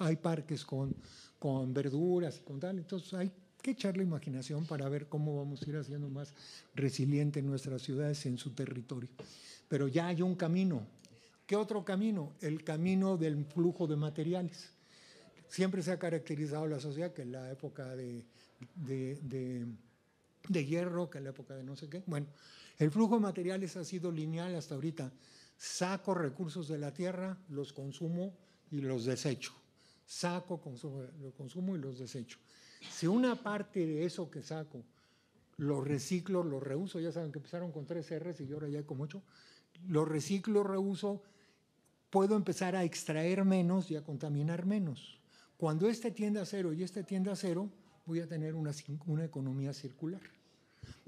hay parques con, con verduras y con tal, entonces hay que echar la imaginación para ver cómo vamos a ir haciendo más resiliente nuestras ciudades en su territorio. Pero ya hay un camino, ¿Qué otro camino? El camino del flujo de materiales. Siempre se ha caracterizado la sociedad que en la época de, hierro, que en la época de no sé qué. Bueno, el flujo de materiales ha sido lineal hasta ahorita. Saco recursos de la tierra, los consumo y los desecho. Saco, consumo, los consumo y los desecho. Si una parte de eso que saco lo reciclo, lo reuso, ya saben que empezaron con tres R's y ahora ya hay como ocho, lo reciclo, reuso, puedo empezar a extraer menos y a contaminar menos. Cuando este tienda a cero y este tienda a cero, voy a tener una, una economía circular.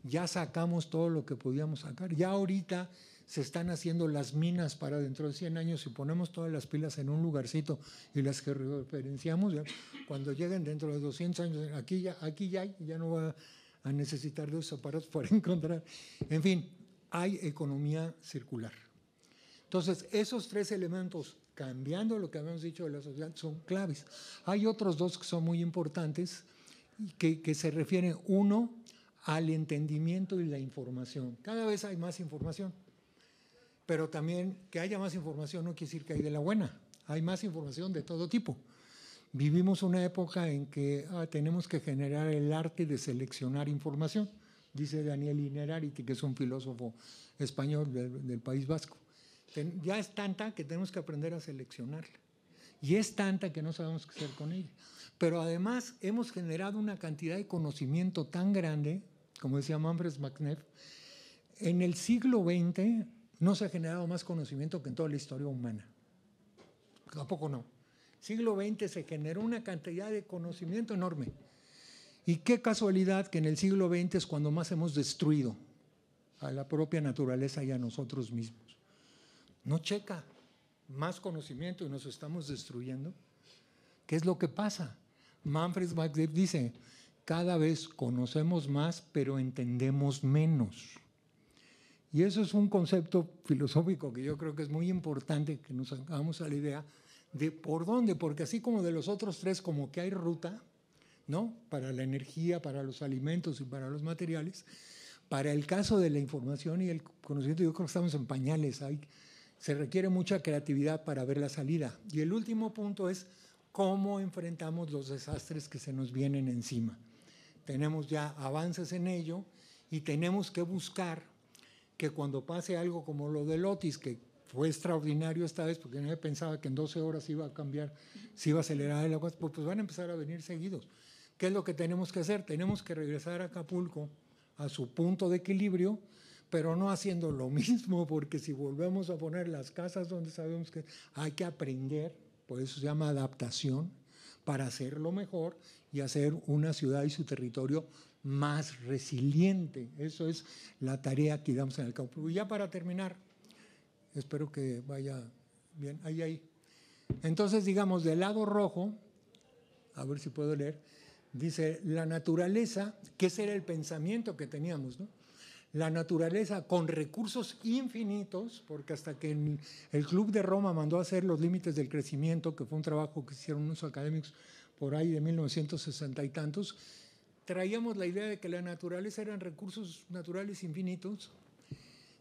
Ya sacamos todo lo que podíamos sacar. Ya ahorita se están haciendo las minas para dentro de 100 años. Si ponemos todas las pilas en un lugarcito y las que referenciamos, cuando lleguen dentro de 200 años, aquí ya, aquí ya, ya no va a necesitar de aparatos para encontrar. En fin, hay economía circular. Entonces, esos tres elementos, cambiando lo que habíamos dicho de la sociedad, son claves. Hay otros dos que son muy importantes, que, se refieren, uno, al entendimiento y la información. Cada vez hay más información, pero también que haya más información no quiere decir que hay de la buena, hay más información de todo tipo. Vivimos una época en que ah, tenemos que generar el arte de seleccionar información, dice Daniel Inerarity, que es un filósofo español del País Vasco ya es tanta que tenemos que aprender a seleccionarla. Y es tanta que no sabemos qué hacer con ella. Pero además hemos generado una cantidad de conocimiento tan grande, como decía Manfred MacNeff, en el siglo XX no se ha generado más conocimiento que en toda la historia humana. Tampoco no? Siglo XX se generó una cantidad de conocimiento enorme. Y qué casualidad que en el siglo XX es cuando más hemos destruido a la propia naturaleza y a nosotros mismos no checa más conocimiento y nos estamos destruyendo. ¿Qué es lo que pasa? Manfred Wagner dice, cada vez conocemos más pero entendemos menos. Y eso es un concepto filosófico que yo creo que es muy importante que nos hagamos a la idea de por dónde, porque así como de los otros tres como que hay ruta, ¿no? Para la energía, para los alimentos y para los materiales, para el caso de la información y el conocimiento yo creo que estamos en pañales, hay se requiere mucha creatividad para ver la salida. Y el último punto es cómo enfrentamos los desastres que se nos vienen encima. Tenemos ya avances en ello y tenemos que buscar que cuando pase algo como lo de Otis, que fue extraordinario esta vez porque nadie pensaba que en 12 horas iba a cambiar, se iba a acelerar el agua, pues, pues van a empezar a venir seguidos. ¿Qué es lo que tenemos que hacer? Tenemos que regresar a Acapulco a su punto de equilibrio pero no haciendo lo mismo, porque si volvemos a poner las casas donde sabemos que hay que aprender, por eso se llama adaptación, para hacerlo mejor y hacer una ciudad y su territorio más resiliente. Eso es la tarea que damos en el campo. Y ya para terminar, espero que vaya bien, ahí, ahí. Entonces, digamos, del lado rojo, a ver si puedo leer, dice, la naturaleza, que ese era el pensamiento que teníamos, ¿no? la naturaleza con recursos infinitos, porque hasta que el, Club de Roma mandó a hacer los límites del crecimiento, que fue un trabajo que hicieron unos académicos por ahí de 1960 y tantos, traíamos la idea de que la naturaleza eran recursos naturales infinitos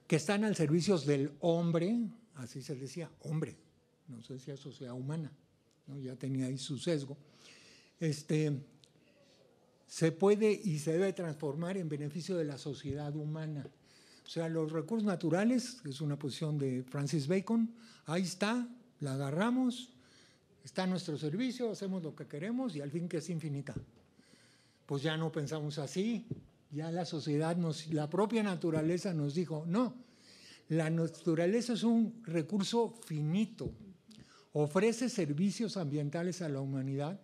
que están al servicio del hombre, así se decía, hombre, no sé si eso sea humana, ya tenía ahí su sesgo, este, se puede y se debe transformar en beneficio de la sociedad humana. O sea, los recursos naturales, que es una posición de Francis Bacon, ahí está, la agarramos, está a nuestro servicio, hacemos lo que queremos y al fin que es infinita. Pues ya no pensamos así, ya la sociedad, nos, la propia naturaleza nos dijo, no, la naturaleza es un recurso finito, ofrece servicios ambientales a la humanidad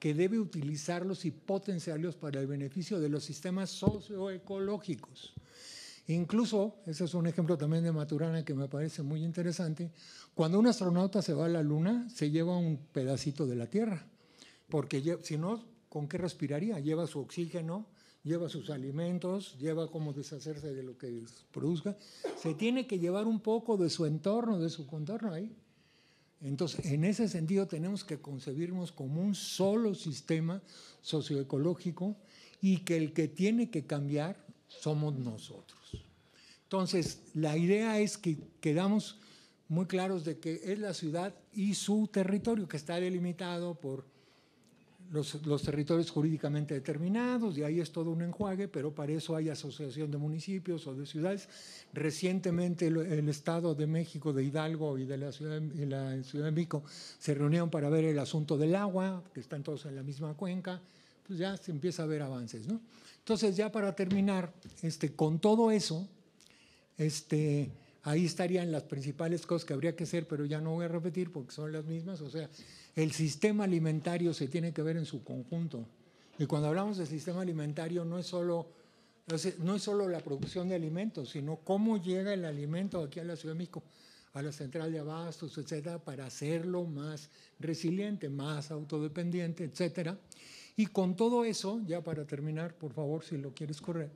que debe utilizarlos y potenciarlos para el beneficio de los sistemas socioecológicos. Incluso, ese es un ejemplo también de Maturana que me parece muy interesante, cuando un astronauta se va a la Luna, se lleva un pedacito de la Tierra, porque si no, ¿con qué respiraría? Lleva su oxígeno, lleva sus alimentos, lleva cómo deshacerse de lo que produzca. Se tiene que llevar un poco de su entorno, de su contorno ahí. Entonces, en ese sentido tenemos que concebirnos como un solo sistema socioecológico y que el que tiene que cambiar somos nosotros. Entonces, la idea es que quedamos muy claros de que es la ciudad y su territorio que está delimitado por los, territorios jurídicamente determinados, y ahí es todo un enjuague, pero para eso hay asociación de municipios o de ciudades. Recientemente el, Estado de México, de Hidalgo y de la ciudad, de México se reunieron para ver el asunto del agua, que están todos en la misma cuenca, pues ya se empieza a ver avances. ¿no? Entonces, ya para terminar, este, con todo eso, este, ahí estarían las principales cosas que habría que hacer, pero ya no voy a repetir porque son las mismas, o sea, el sistema alimentario se tiene que ver en su conjunto. Y cuando hablamos del sistema alimentario no es solo, no es solo la producción de alimentos, sino cómo llega el alimento aquí a la Ciudad de México, a la central de abastos, etcétera, para hacerlo más resiliente, más autodependiente, etcétera. Y con todo eso, ya para terminar, por favor, si lo quieres correr,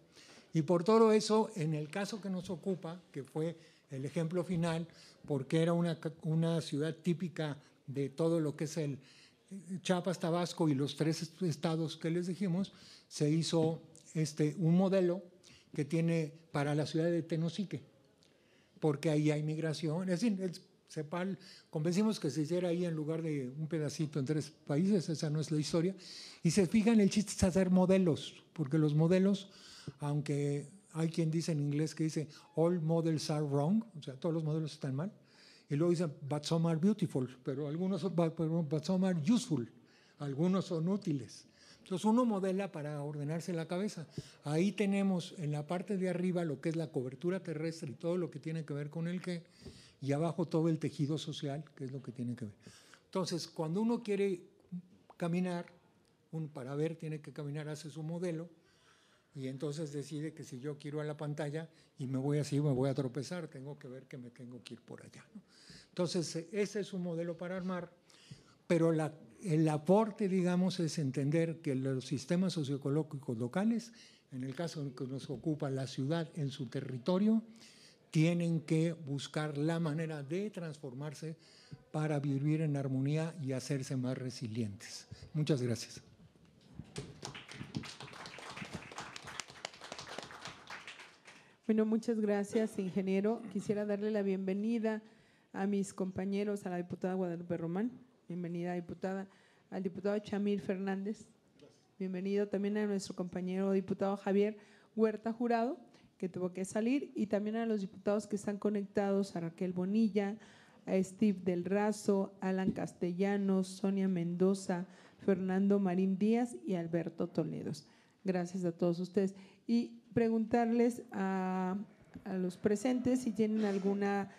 y por todo eso, en el caso que nos ocupa, que fue el ejemplo final, porque era una, una ciudad típica de todo lo que es el eh, Chiapas, Tabasco y los tres estados que les dijimos, se hizo este, un modelo que tiene para la ciudad de Tenosique, porque ahí hay migración. Es decir, el CEPAL, convencimos que se hiciera ahí en lugar de un pedacito en tres países, esa no es la historia. Y se fijan, el chiste es hacer modelos, porque los modelos, aunque hay quien dice en inglés que dice all models are wrong, o sea, todos los modelos están mal, y luego dicen, but some are beautiful, pero algunos but, some are useful, algunos son útiles. Entonces uno modela para ordenarse la cabeza. Ahí tenemos en la parte de arriba lo que es la cobertura terrestre y todo lo que tiene que ver con el que, y abajo todo el tejido social, que es lo que tiene que ver. Entonces, cuando uno quiere caminar, un para ver tiene que caminar hace su modelo, y entonces decide que si yo quiero a la pantalla y me voy así, me voy a tropezar, tengo que ver que me tengo que ir por allá. Entonces, e, ese es un modelo para armar, pero el aporte, digamos, es entender que los sistemas socioecológicos locales, en el caso en que nos ocupa la ciudad en su territorio, tienen que buscar la manera de transformarse para vivir en armonía y hacerse más resilientes. Muchas gracias. Bueno, muchas gracias, ingeniero. Quisiera darle la bienvenida a mis compañeros, a la diputada Guadalupe Román, bienvenida diputada, al diputado Chamil Fernández, bienvenido también a nuestro compañero diputado Javier Huerta Jurado, que tuvo que salir, y también a los diputados que están conectados, a Raquel Bonilla, a Steve del Razo, Alan Castellanos, Sonia Mendoza, Fernando Marín Díaz y Alberto Toledos. Gracias a todos ustedes. Y preguntarles a, los presentes si tienen alguna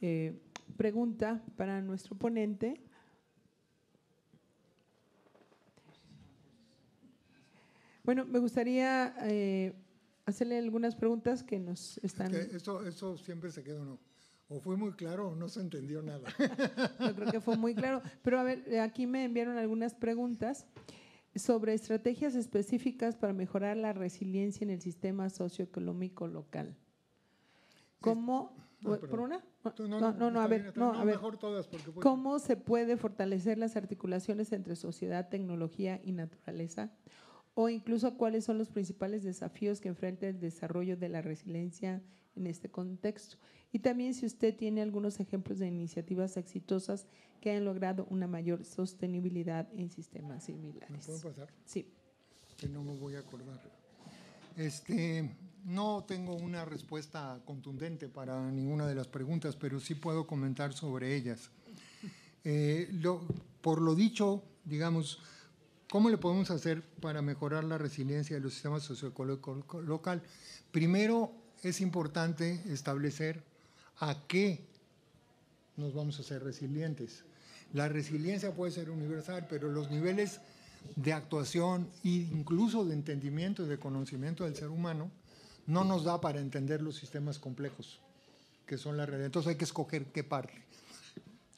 eh, pregunta para nuestro ponente. Bueno, me gustaría eh, hacerle algunas preguntas que nos están. eso, eso siempre se queda uno. O fue muy claro o no se entendió nada. Yo creo que fue muy claro. Pero a ver, aquí me enviaron algunas preguntas sobre estrategias específicas para mejorar la resiliencia en el sistema socioeconómico local. ¿Cómo? Ah, ¿Por una? no, no, a ver, pues, ¿Cómo se puede fortalecer las articulaciones entre sociedad, tecnología y naturaleza? O incluso cuáles son los principales desafíos que enfrenta el desarrollo de la resiliencia en este contexto. Y también si usted tiene algunos ejemplos de iniciativas exitosas que han logrado una mayor sostenibilidad en sistemas similares. puedo pasar? Sí. Que no me voy a acordar. Este, no tengo una respuesta contundente para ninguna de las preguntas, pero sí puedo comentar sobre ellas. Eh, por lo dicho, digamos, ¿cómo le podemos hacer para mejorar la resiliencia de los sistemas socioecológicos local? Primero, es importante establecer a qué nos vamos a ser resilientes. La resiliencia puede ser universal, pero los niveles de actuación e incluso de entendimiento y de conocimiento del ser humano no nos da para entender los sistemas complejos que son la realidad. Entonces hay que escoger qué parte.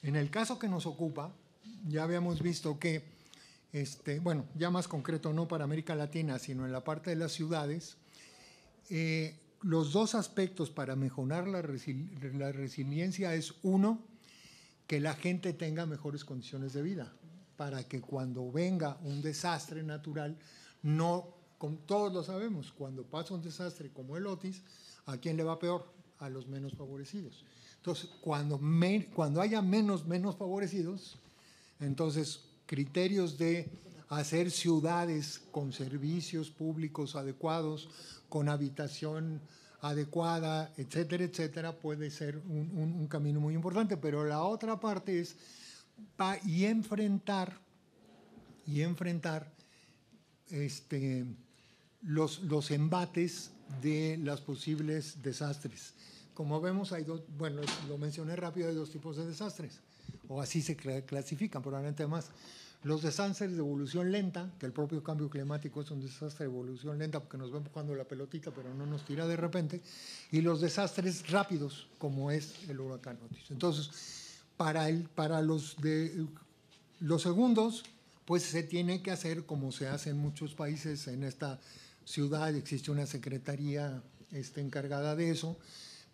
En el caso que nos ocupa, ya habíamos visto que, este, bueno, ya más concreto no para América Latina, sino en la parte de las ciudades, eh, los dos aspectos para mejorar la, resiliencia es uno, que la gente tenga mejores condiciones de vida, para que cuando venga un desastre natural, no, todos lo sabemos, cuando pasa un desastre como el Otis, ¿a quién le va peor? A los menos favorecidos. Entonces, cuando, cuando haya menos, menos favorecidos, entonces criterios de hacer ciudades con servicios públicos adecuados, con habitación adecuada, etcétera, etcétera, puede ser un, camino muy importante. Pero la otra parte es y enfrentar y enfrentar este, los, los embates de los posibles desastres. Como vemos, hay dos, bueno, lo mencioné rápido, hay dos tipos de desastres, o así se clasifican, probablemente más. Los desastres de evolución lenta, que el propio cambio climático es un desastre de evolución lenta porque nos va empujando la pelotita pero no nos tira de repente, y los desastres rápidos como es el huracán Otis. Entonces, para, para los, de, los segundos, pues se tiene que hacer como se hace en muchos países, en esta ciudad existe una secretaría este, encargada de eso,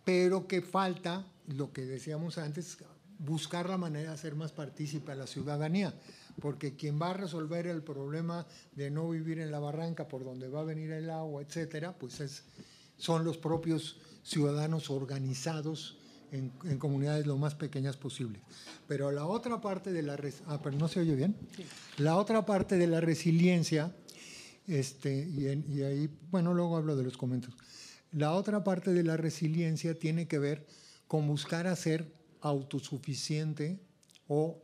pero que falta, lo que decíamos antes, buscar la manera de hacer más partícipe a la ciudadanía porque quien va a resolver el problema de no vivir en la barranca por donde va a venir el agua, etcétera, pues es, son los propios ciudadanos organizados en, comunidades lo más pequeñas posible. Pero la otra parte de la ah, pero no se oye bien. La otra parte de la resiliencia, este, y, y, ahí, bueno, luego hablo de los comentarios. La otra parte de la resiliencia tiene que ver con buscar hacer autosuficiente o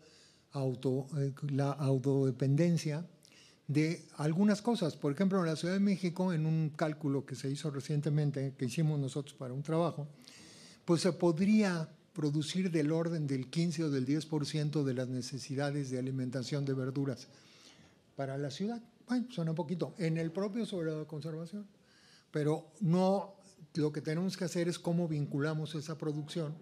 auto, eh, la autodependencia de algunas cosas. Por ejemplo, en la Ciudad de México, en un cálculo que se hizo recientemente, que hicimos nosotros para un trabajo, pues se podría producir del orden del 15 o del 10% de las necesidades de alimentación de verduras para la ciudad. Bueno, suena un poquito. En el propio sobre la conservación. Pero no, lo que tenemos que hacer es cómo vinculamos esa producción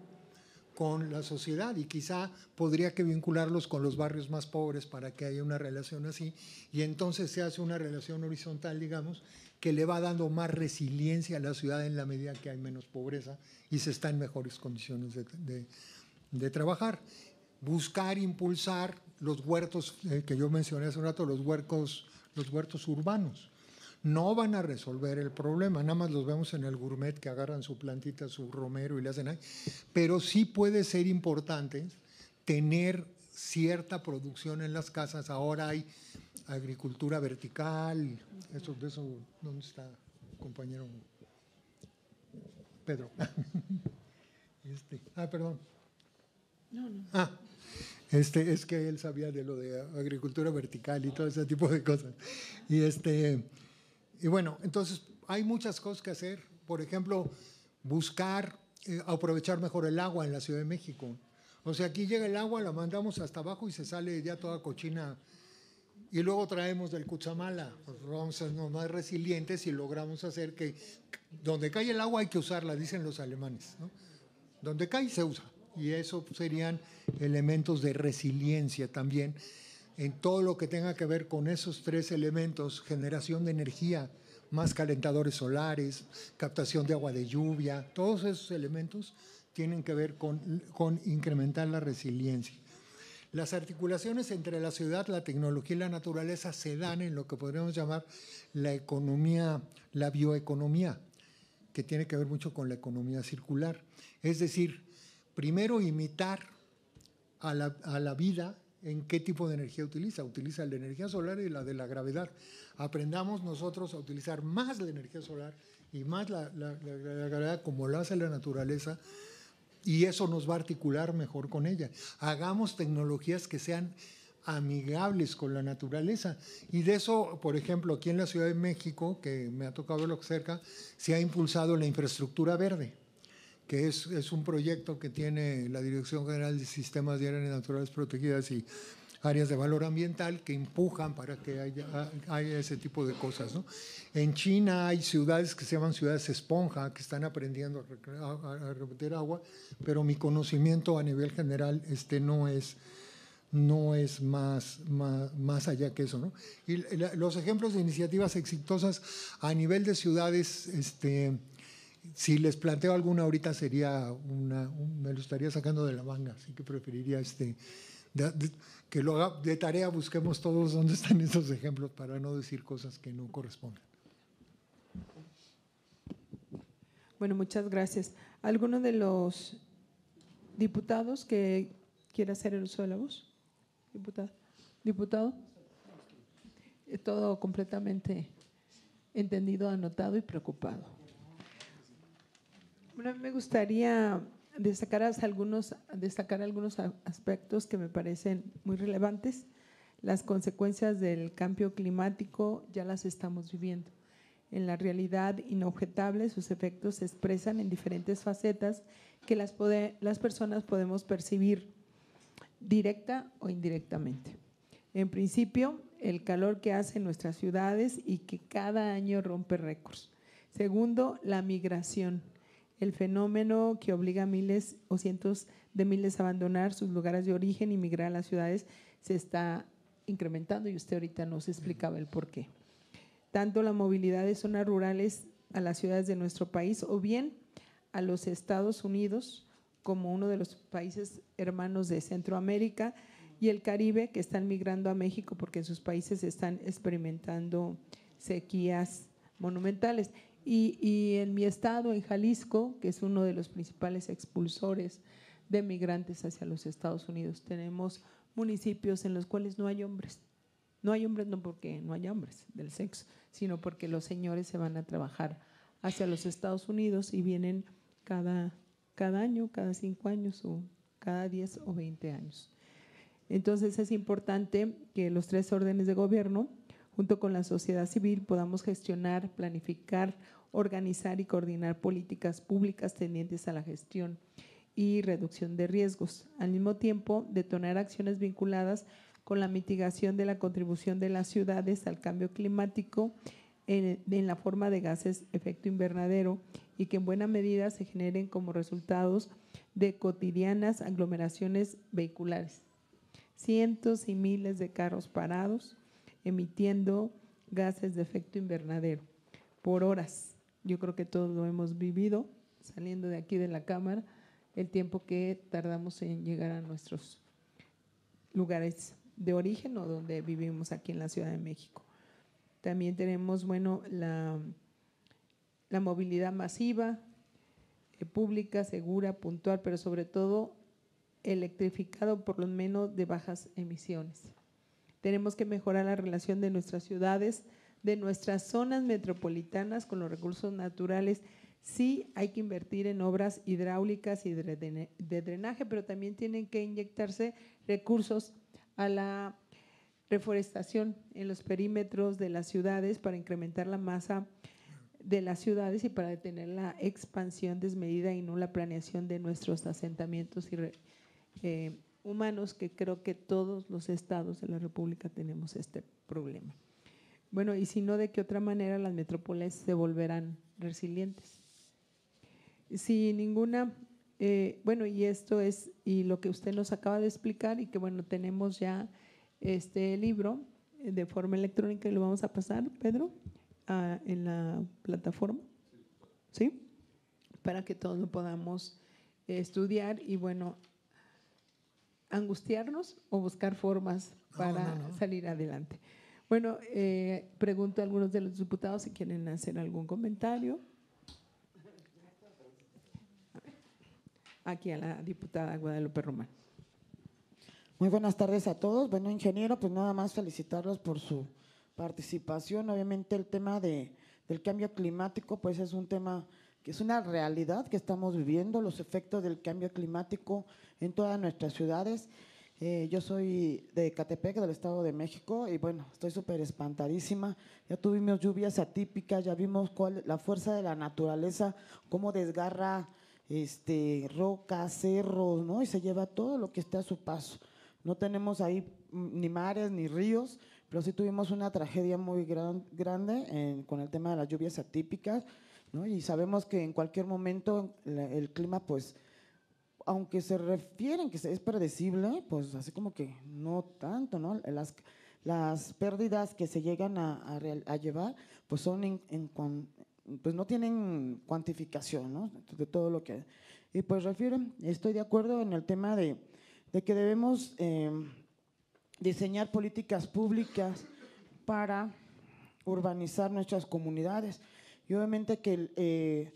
con la sociedad y quizá podría que vincularlos con los barrios más pobres para que haya una relación así y entonces se hace una relación horizontal, digamos, que le va dando más resiliencia a la ciudad en la medida que hay menos pobreza y se está en mejores condiciones de, trabajar. Buscar, impulsar los huertos eh, que yo mencioné hace un rato, los huertos, los huertos urbanos no van a resolver el problema. Nada más los vemos en el gourmet que agarran su plantita, su romero y le hacen ahí. Pero sí puede ser importante tener cierta producción en las casas. Ahora hay agricultura vertical. Eso, ¿dónde está, compañero? Pedro. Este, ah, perdón. No, no. Ah, este, es que él sabía de lo de agricultura vertical y todo ese tipo de cosas. Y este, y bueno, entonces hay muchas cosas que hacer. Por ejemplo, buscar eh, aprovechar mejor el agua en la Ciudad de México. O sea, aquí llega el agua, la mandamos hasta abajo y se sale ya toda cochina. Y luego traemos del Cuchamala. Pues, vamos a ser más resilientes y logramos hacer que donde cae el agua hay que usarla, dicen los alemanes. Donde cae se usa. Y eso serían elementos de resiliencia también en todo lo que tenga que ver con esos tres elementos, generación de energía, más calentadores solares, captación de agua de lluvia, todos esos elementos tienen que ver con, con incrementar la resiliencia. Las articulaciones entre la ciudad, la tecnología y la naturaleza se dan en lo que podríamos llamar la economía, la bioeconomía, que tiene que ver mucho con la economía circular. Es decir, primero imitar a la, a la vida en qué tipo de energía utiliza. Utiliza la energía solar y la de la gravedad. Aprendamos nosotros a utilizar más la energía solar y más la, la, gravedad como lo hace la naturaleza y eso nos va a articular mejor con ella. Hagamos tecnologías que sean amigables con la naturaleza. Y de eso, por ejemplo, aquí en la Ciudad de México, que me ha tocado verlo cerca, se ha impulsado la infraestructura verde que es, es, un proyecto que tiene la Dirección General de Sistemas de Áreas Naturales Protegidas y áreas de valor ambiental que empujan para que haya, ese tipo de cosas. ¿no? En China hay ciudades que se llaman ciudades esponja, que están aprendiendo a, repetir agua, pero mi conocimiento a nivel general este, no es no es más, más, más, allá que eso. ¿no? Y los ejemplos de iniciativas exitosas a nivel de ciudades este, si les planteo alguna ahorita sería una, me lo estaría sacando de la manga, así que preferiría este, que lo haga de tarea, busquemos todos dónde están esos ejemplos para no decir cosas que no corresponden. Bueno, muchas gracias. ¿Alguno de los diputados que quiera hacer el uso de la voz? Diputado. ¿Diputado? Eh, todo completamente entendido, anotado y preocupado. Bueno, me gustaría destacar algunos, destacar algunos aspectos que me parecen muy relevantes. Las consecuencias del cambio climático ya las estamos viviendo. En la realidad inobjetable, sus efectos se expresan en diferentes facetas que las, las personas podemos percibir directa o indirectamente. En principio, el calor que hace en nuestras ciudades y que cada año rompe récords. Segundo, la migración el fenómeno que obliga a miles o cientos de miles a abandonar sus lugares de origen y migrar a las ciudades se está incrementando y usted ahorita nos explicaba el por qué. Tanto la movilidad de zonas rurales a las ciudades de nuestro país o bien a los Estados Unidos como uno de los países hermanos de Centroamérica y el Caribe que están migrando a México porque en sus países están experimentando sequías monumentales. Y, en mi estado, en Jalisco, que es uno de los principales expulsores de migrantes hacia los Estados Unidos, tenemos municipios en los cuales no hay hombres. No hay hombres no porque no hay hombres del sexo, sino porque los señores se van a trabajar hacia los Estados Unidos y vienen cada, cada año, cada cinco años o cada diez o veinte años. Entonces es importante que los tres órdenes de gobierno junto con la sociedad civil, podamos gestionar, planificar, organizar y coordinar políticas públicas tendientes a la gestión y reducción de riesgos. Al mismo tiempo, detonar acciones vinculadas con la mitigación de la contribución de las ciudades al cambio climático en, la forma de gases efecto invernadero y que en buena medida se generen como resultados de cotidianas aglomeraciones vehiculares. Cientos y miles de carros parados, emitiendo gases de efecto invernadero por horas. Yo creo que todos lo hemos vivido saliendo de aquí de la cámara, el tiempo que tardamos en llegar a nuestros lugares de origen o donde vivimos aquí en la Ciudad de México. También tenemos, bueno, la, movilidad masiva, eh, pública, segura, puntual, pero sobre todo electrificado por lo menos de bajas emisiones. Tenemos que mejorar la relación de nuestras ciudades, de nuestras zonas metropolitanas con los recursos naturales. Sí, hay que invertir en obras hidráulicas y de drenaje, pero también tienen que inyectarse recursos a la reforestación en los perímetros de las ciudades para incrementar la masa de las ciudades y para detener la expansión desmedida y no la planeación de nuestros asentamientos y eh, humanos que creo que todos los estados de la República tenemos este problema. Bueno, y si no, ¿de qué otra manera las metrópoles se volverán resilientes? Si ninguna, eh, bueno, y esto es, y lo que usted nos acaba de explicar, y que bueno, tenemos ya este libro eh, de forma electrónica y lo vamos a pasar, Pedro, en la plataforma, ¿sí? Para que todos lo podamos eh, estudiar y bueno, angustiarnos o buscar formas para salir adelante. Bueno, eh, pregunto a algunos de los diputados si quieren hacer algún comentario. Aquí a la diputada Guadalupe Román. Muy buenas tardes a todos. Bueno, ingeniero, pues nada más felicitarlos por su participación. Obviamente el tema de, del cambio climático, pues es un tema que es una realidad que estamos viviendo, los efectos del cambio climático en todas nuestras ciudades. Eh, yo soy de Catepec, del Estado de México, y bueno, estoy súper espantadísima. Ya tuvimos lluvias atípicas, ya vimos cuál, la fuerza de la naturaleza, cómo desgarra este, rocas, cerros, ¿no? Y se lleva todo lo que esté a su paso. No tenemos ahí mm, ni mares ni ríos, pero sí tuvimos una tragedia muy grande con el tema de las lluvias atípicas. Y sabemos que en cualquier momento el clima, pues, aunque se refieren que es predecible, pues así como que no tanto, ¿no? Las, pérdidas que se llegan a, llevar, pues son pues no tienen cuantificación, ¿no? De todo lo que y pues refieren, estoy de acuerdo en el tema de, que debemos eh, diseñar políticas públicas para urbanizar nuestras comunidades. Y obviamente que eh,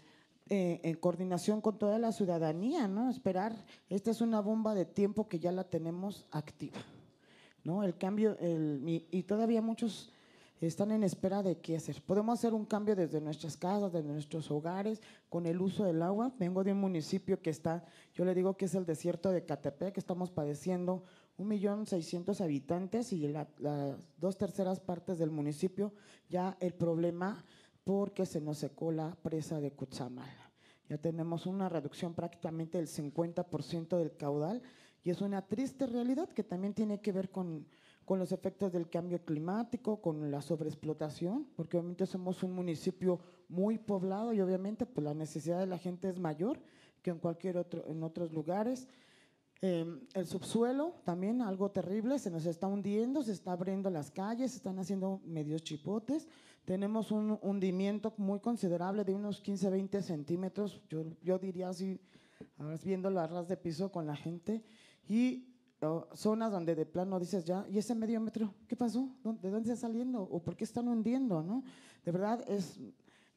eh, en coordinación con toda la ciudadanía, ¿no? Esperar, esta es una bomba de tiempo que ya la tenemos activa, ¿no? El cambio, y todavía muchos están en espera de qué hacer. Podemos hacer un cambio desde nuestras casas, desde nuestros hogares, con el uso del agua. Vengo de un municipio que está, yo le digo que es el desierto de Catepec, que estamos padeciendo un millón 1.600.000 habitantes y las dos terceras partes del municipio ya el problema porque se nos secó la presa de Cuchamal. Ya tenemos una reducción prácticamente del 50% del caudal y es una triste realidad que también tiene que ver con, con los efectos del cambio climático, con la sobreexplotación, porque obviamente somos un municipio muy poblado y obviamente pues, la necesidad de la gente es mayor que en cualquier otro, en otros lugares. Eh, el subsuelo también algo terrible, se nos está hundiendo, se está abriendo las calles, se están haciendo medios chipotes, tenemos un hundimiento muy considerable de unos 15, 20 centímetros, yo, yo diría así, viendo las ras de piso con la gente, y zonas donde de plano dices ya, ¿y ese medio metro? ¿Qué pasó? ¿De dónde está saliendo? ¿O por qué están hundiendo? ¿no? De verdad, es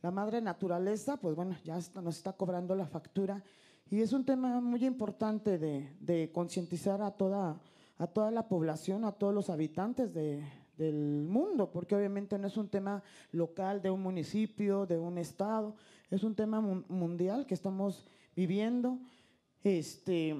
la madre naturaleza, pues bueno, ya nos está cobrando la factura. Y es un tema muy importante de, de concientizar a toda, a toda la población, a todos los habitantes de, del mundo, porque obviamente no es un tema local de un municipio, de un estado, es un tema mundial que estamos viviendo este,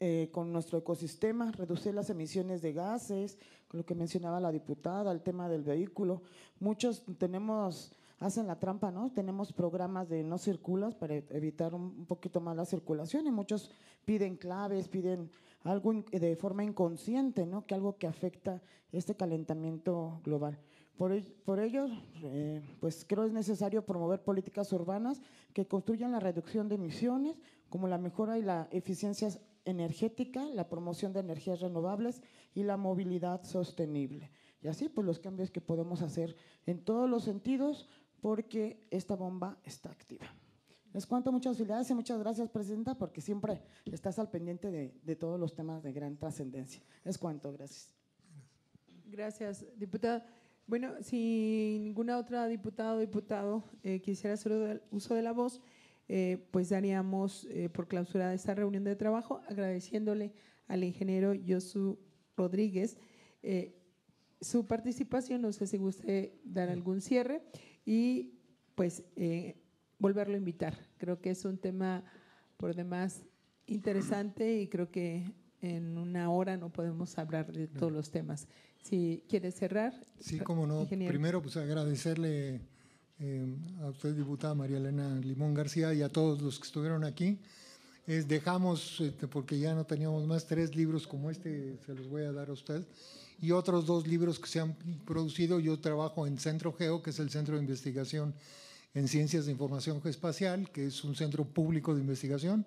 eh, con nuestro ecosistema, reducir las emisiones de gases, con lo que mencionaba la diputada, el tema del vehículo. Muchos tenemos, hacen la trampa, ¿no? Tenemos programas de no circulas para evitar un poquito más la circulación y muchos piden claves, piden algo de forma inconsciente, ¿no? que algo que afecta este calentamiento global. Por, ello, creo eh, pues creo es necesario promover políticas urbanas que construyan la reducción de emisiones, como la mejora y la eficiencia energética, la promoción de energías renovables y la movilidad sostenible. Y así, pues los cambios que podemos hacer en todos los sentidos, porque esta bomba está activa. Les cuento muchas felicidades y muchas gracias, Presidenta, porque siempre estás al pendiente de, todos los temas de gran trascendencia. Les cuento, gracias. Gracias, diputada. Bueno, si ninguna otra diputada o diputado eh, quisiera hacer uso de la voz, eh, pues daríamos eh, por clausurada esta reunión de trabajo, agradeciéndole al ingeniero Josu Rodríguez su participación. No sé si guste dar algún cierre y pues volverlo a invitar. Creo que es un tema por demás interesante y creo que en una hora no podemos hablar de todos los temas. Si quiere cerrar. Sí, cómo no. Primero, pues agradecerle eh, a usted, diputada María Elena Limón García, y a todos los que estuvieron aquí. Es, dejamos, este, porque ya no teníamos más, tres libros como este, se los voy a dar a usted, y otros dos libros que se han producido. Yo trabajo en Centro Geo, que es el Centro de Investigación en Ciencias de Información Espacial, que es un centro público de investigación,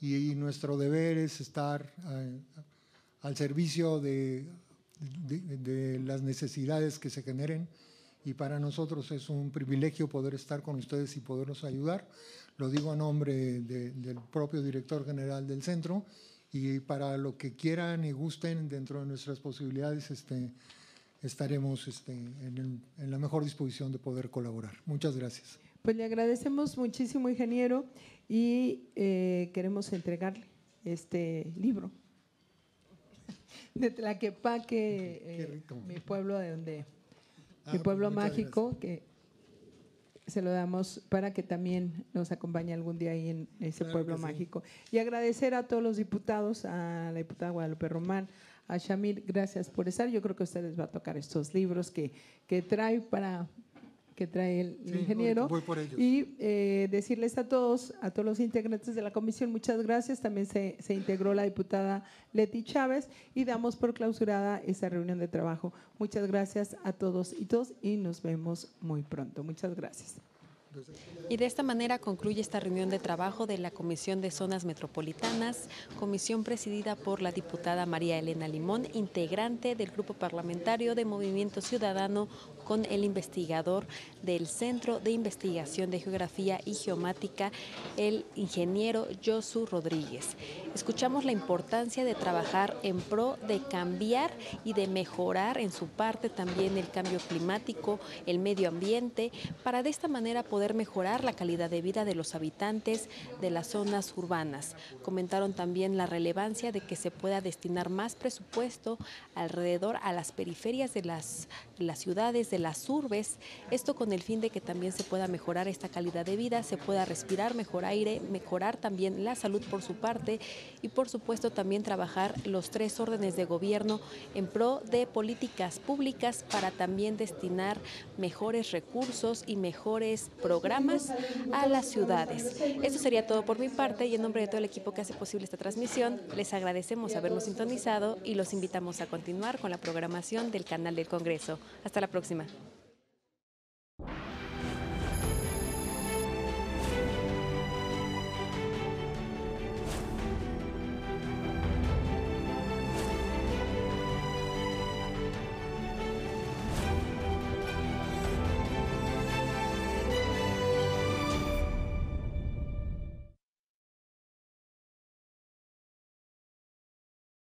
y, nuestro deber es estar eh, al servicio de, de, las necesidades que se generen. Y para nosotros es un privilegio poder estar con ustedes y podernos ayudar. Lo digo a nombre del propio director general del centro. Y para lo que quieran y gusten dentro de nuestras posibilidades, este, estaremos este, en, la mejor disposición de poder colaborar. Muchas gracias. Pues le agradecemos muchísimo, ingeniero, y eh, queremos entregarle este libro de Tlaquepaque, eh, mi pueblo de donde, ah, mi pues pueblo mágico, que se lo damos para que también nos acompañe algún día ahí en ese pueblo mágico. Y agradecer a todos los diputados, a la diputada Guadalupe Román, a Shamir, gracias por estar. Yo creo que ustedes va a tocar estos libros que, que trae para que trae el ingeniero. por ellos. Y eh, decirles a todos, a todos los integrantes de la comisión, muchas gracias. También se, se integró la diputada Leti Chávez y damos por clausurada esta reunión de trabajo. Muchas gracias a todos y todos y nos vemos muy pronto. Muchas gracias. Y de esta manera concluye esta reunión de trabajo de la Comisión de Zonas Metropolitanas, comisión presidida por la diputada María Elena Limón, integrante del Grupo Parlamentario de Movimiento Ciudadano con el investigador del Centro de Investigación de Geografía y Geomática, el ingeniero Josu Rodríguez. Escuchamos la importancia de trabajar en pro de cambiar y de mejorar en su parte también el cambio climático, el medio ambiente, para de esta manera poder mejorar la calidad de vida de los habitantes de las zonas urbanas. Comentaron también la relevancia de que se pueda destinar más presupuesto alrededor a las periferias de las las ciudades, de las urbes, esto con el fin de que también se pueda mejorar esta calidad de vida, se pueda respirar mejor aire, mejorar también la salud por su parte y por supuesto también trabajar los tres órdenes de gobierno en pro de políticas públicas para también destinar mejores recursos y mejores programas a las ciudades. Eso sería todo por mi parte y en nombre de todo el equipo que hace posible esta transmisión, les agradecemos habernos sintonizado y los invitamos a continuar con la programación del canal del Congreso. Hasta la próxima.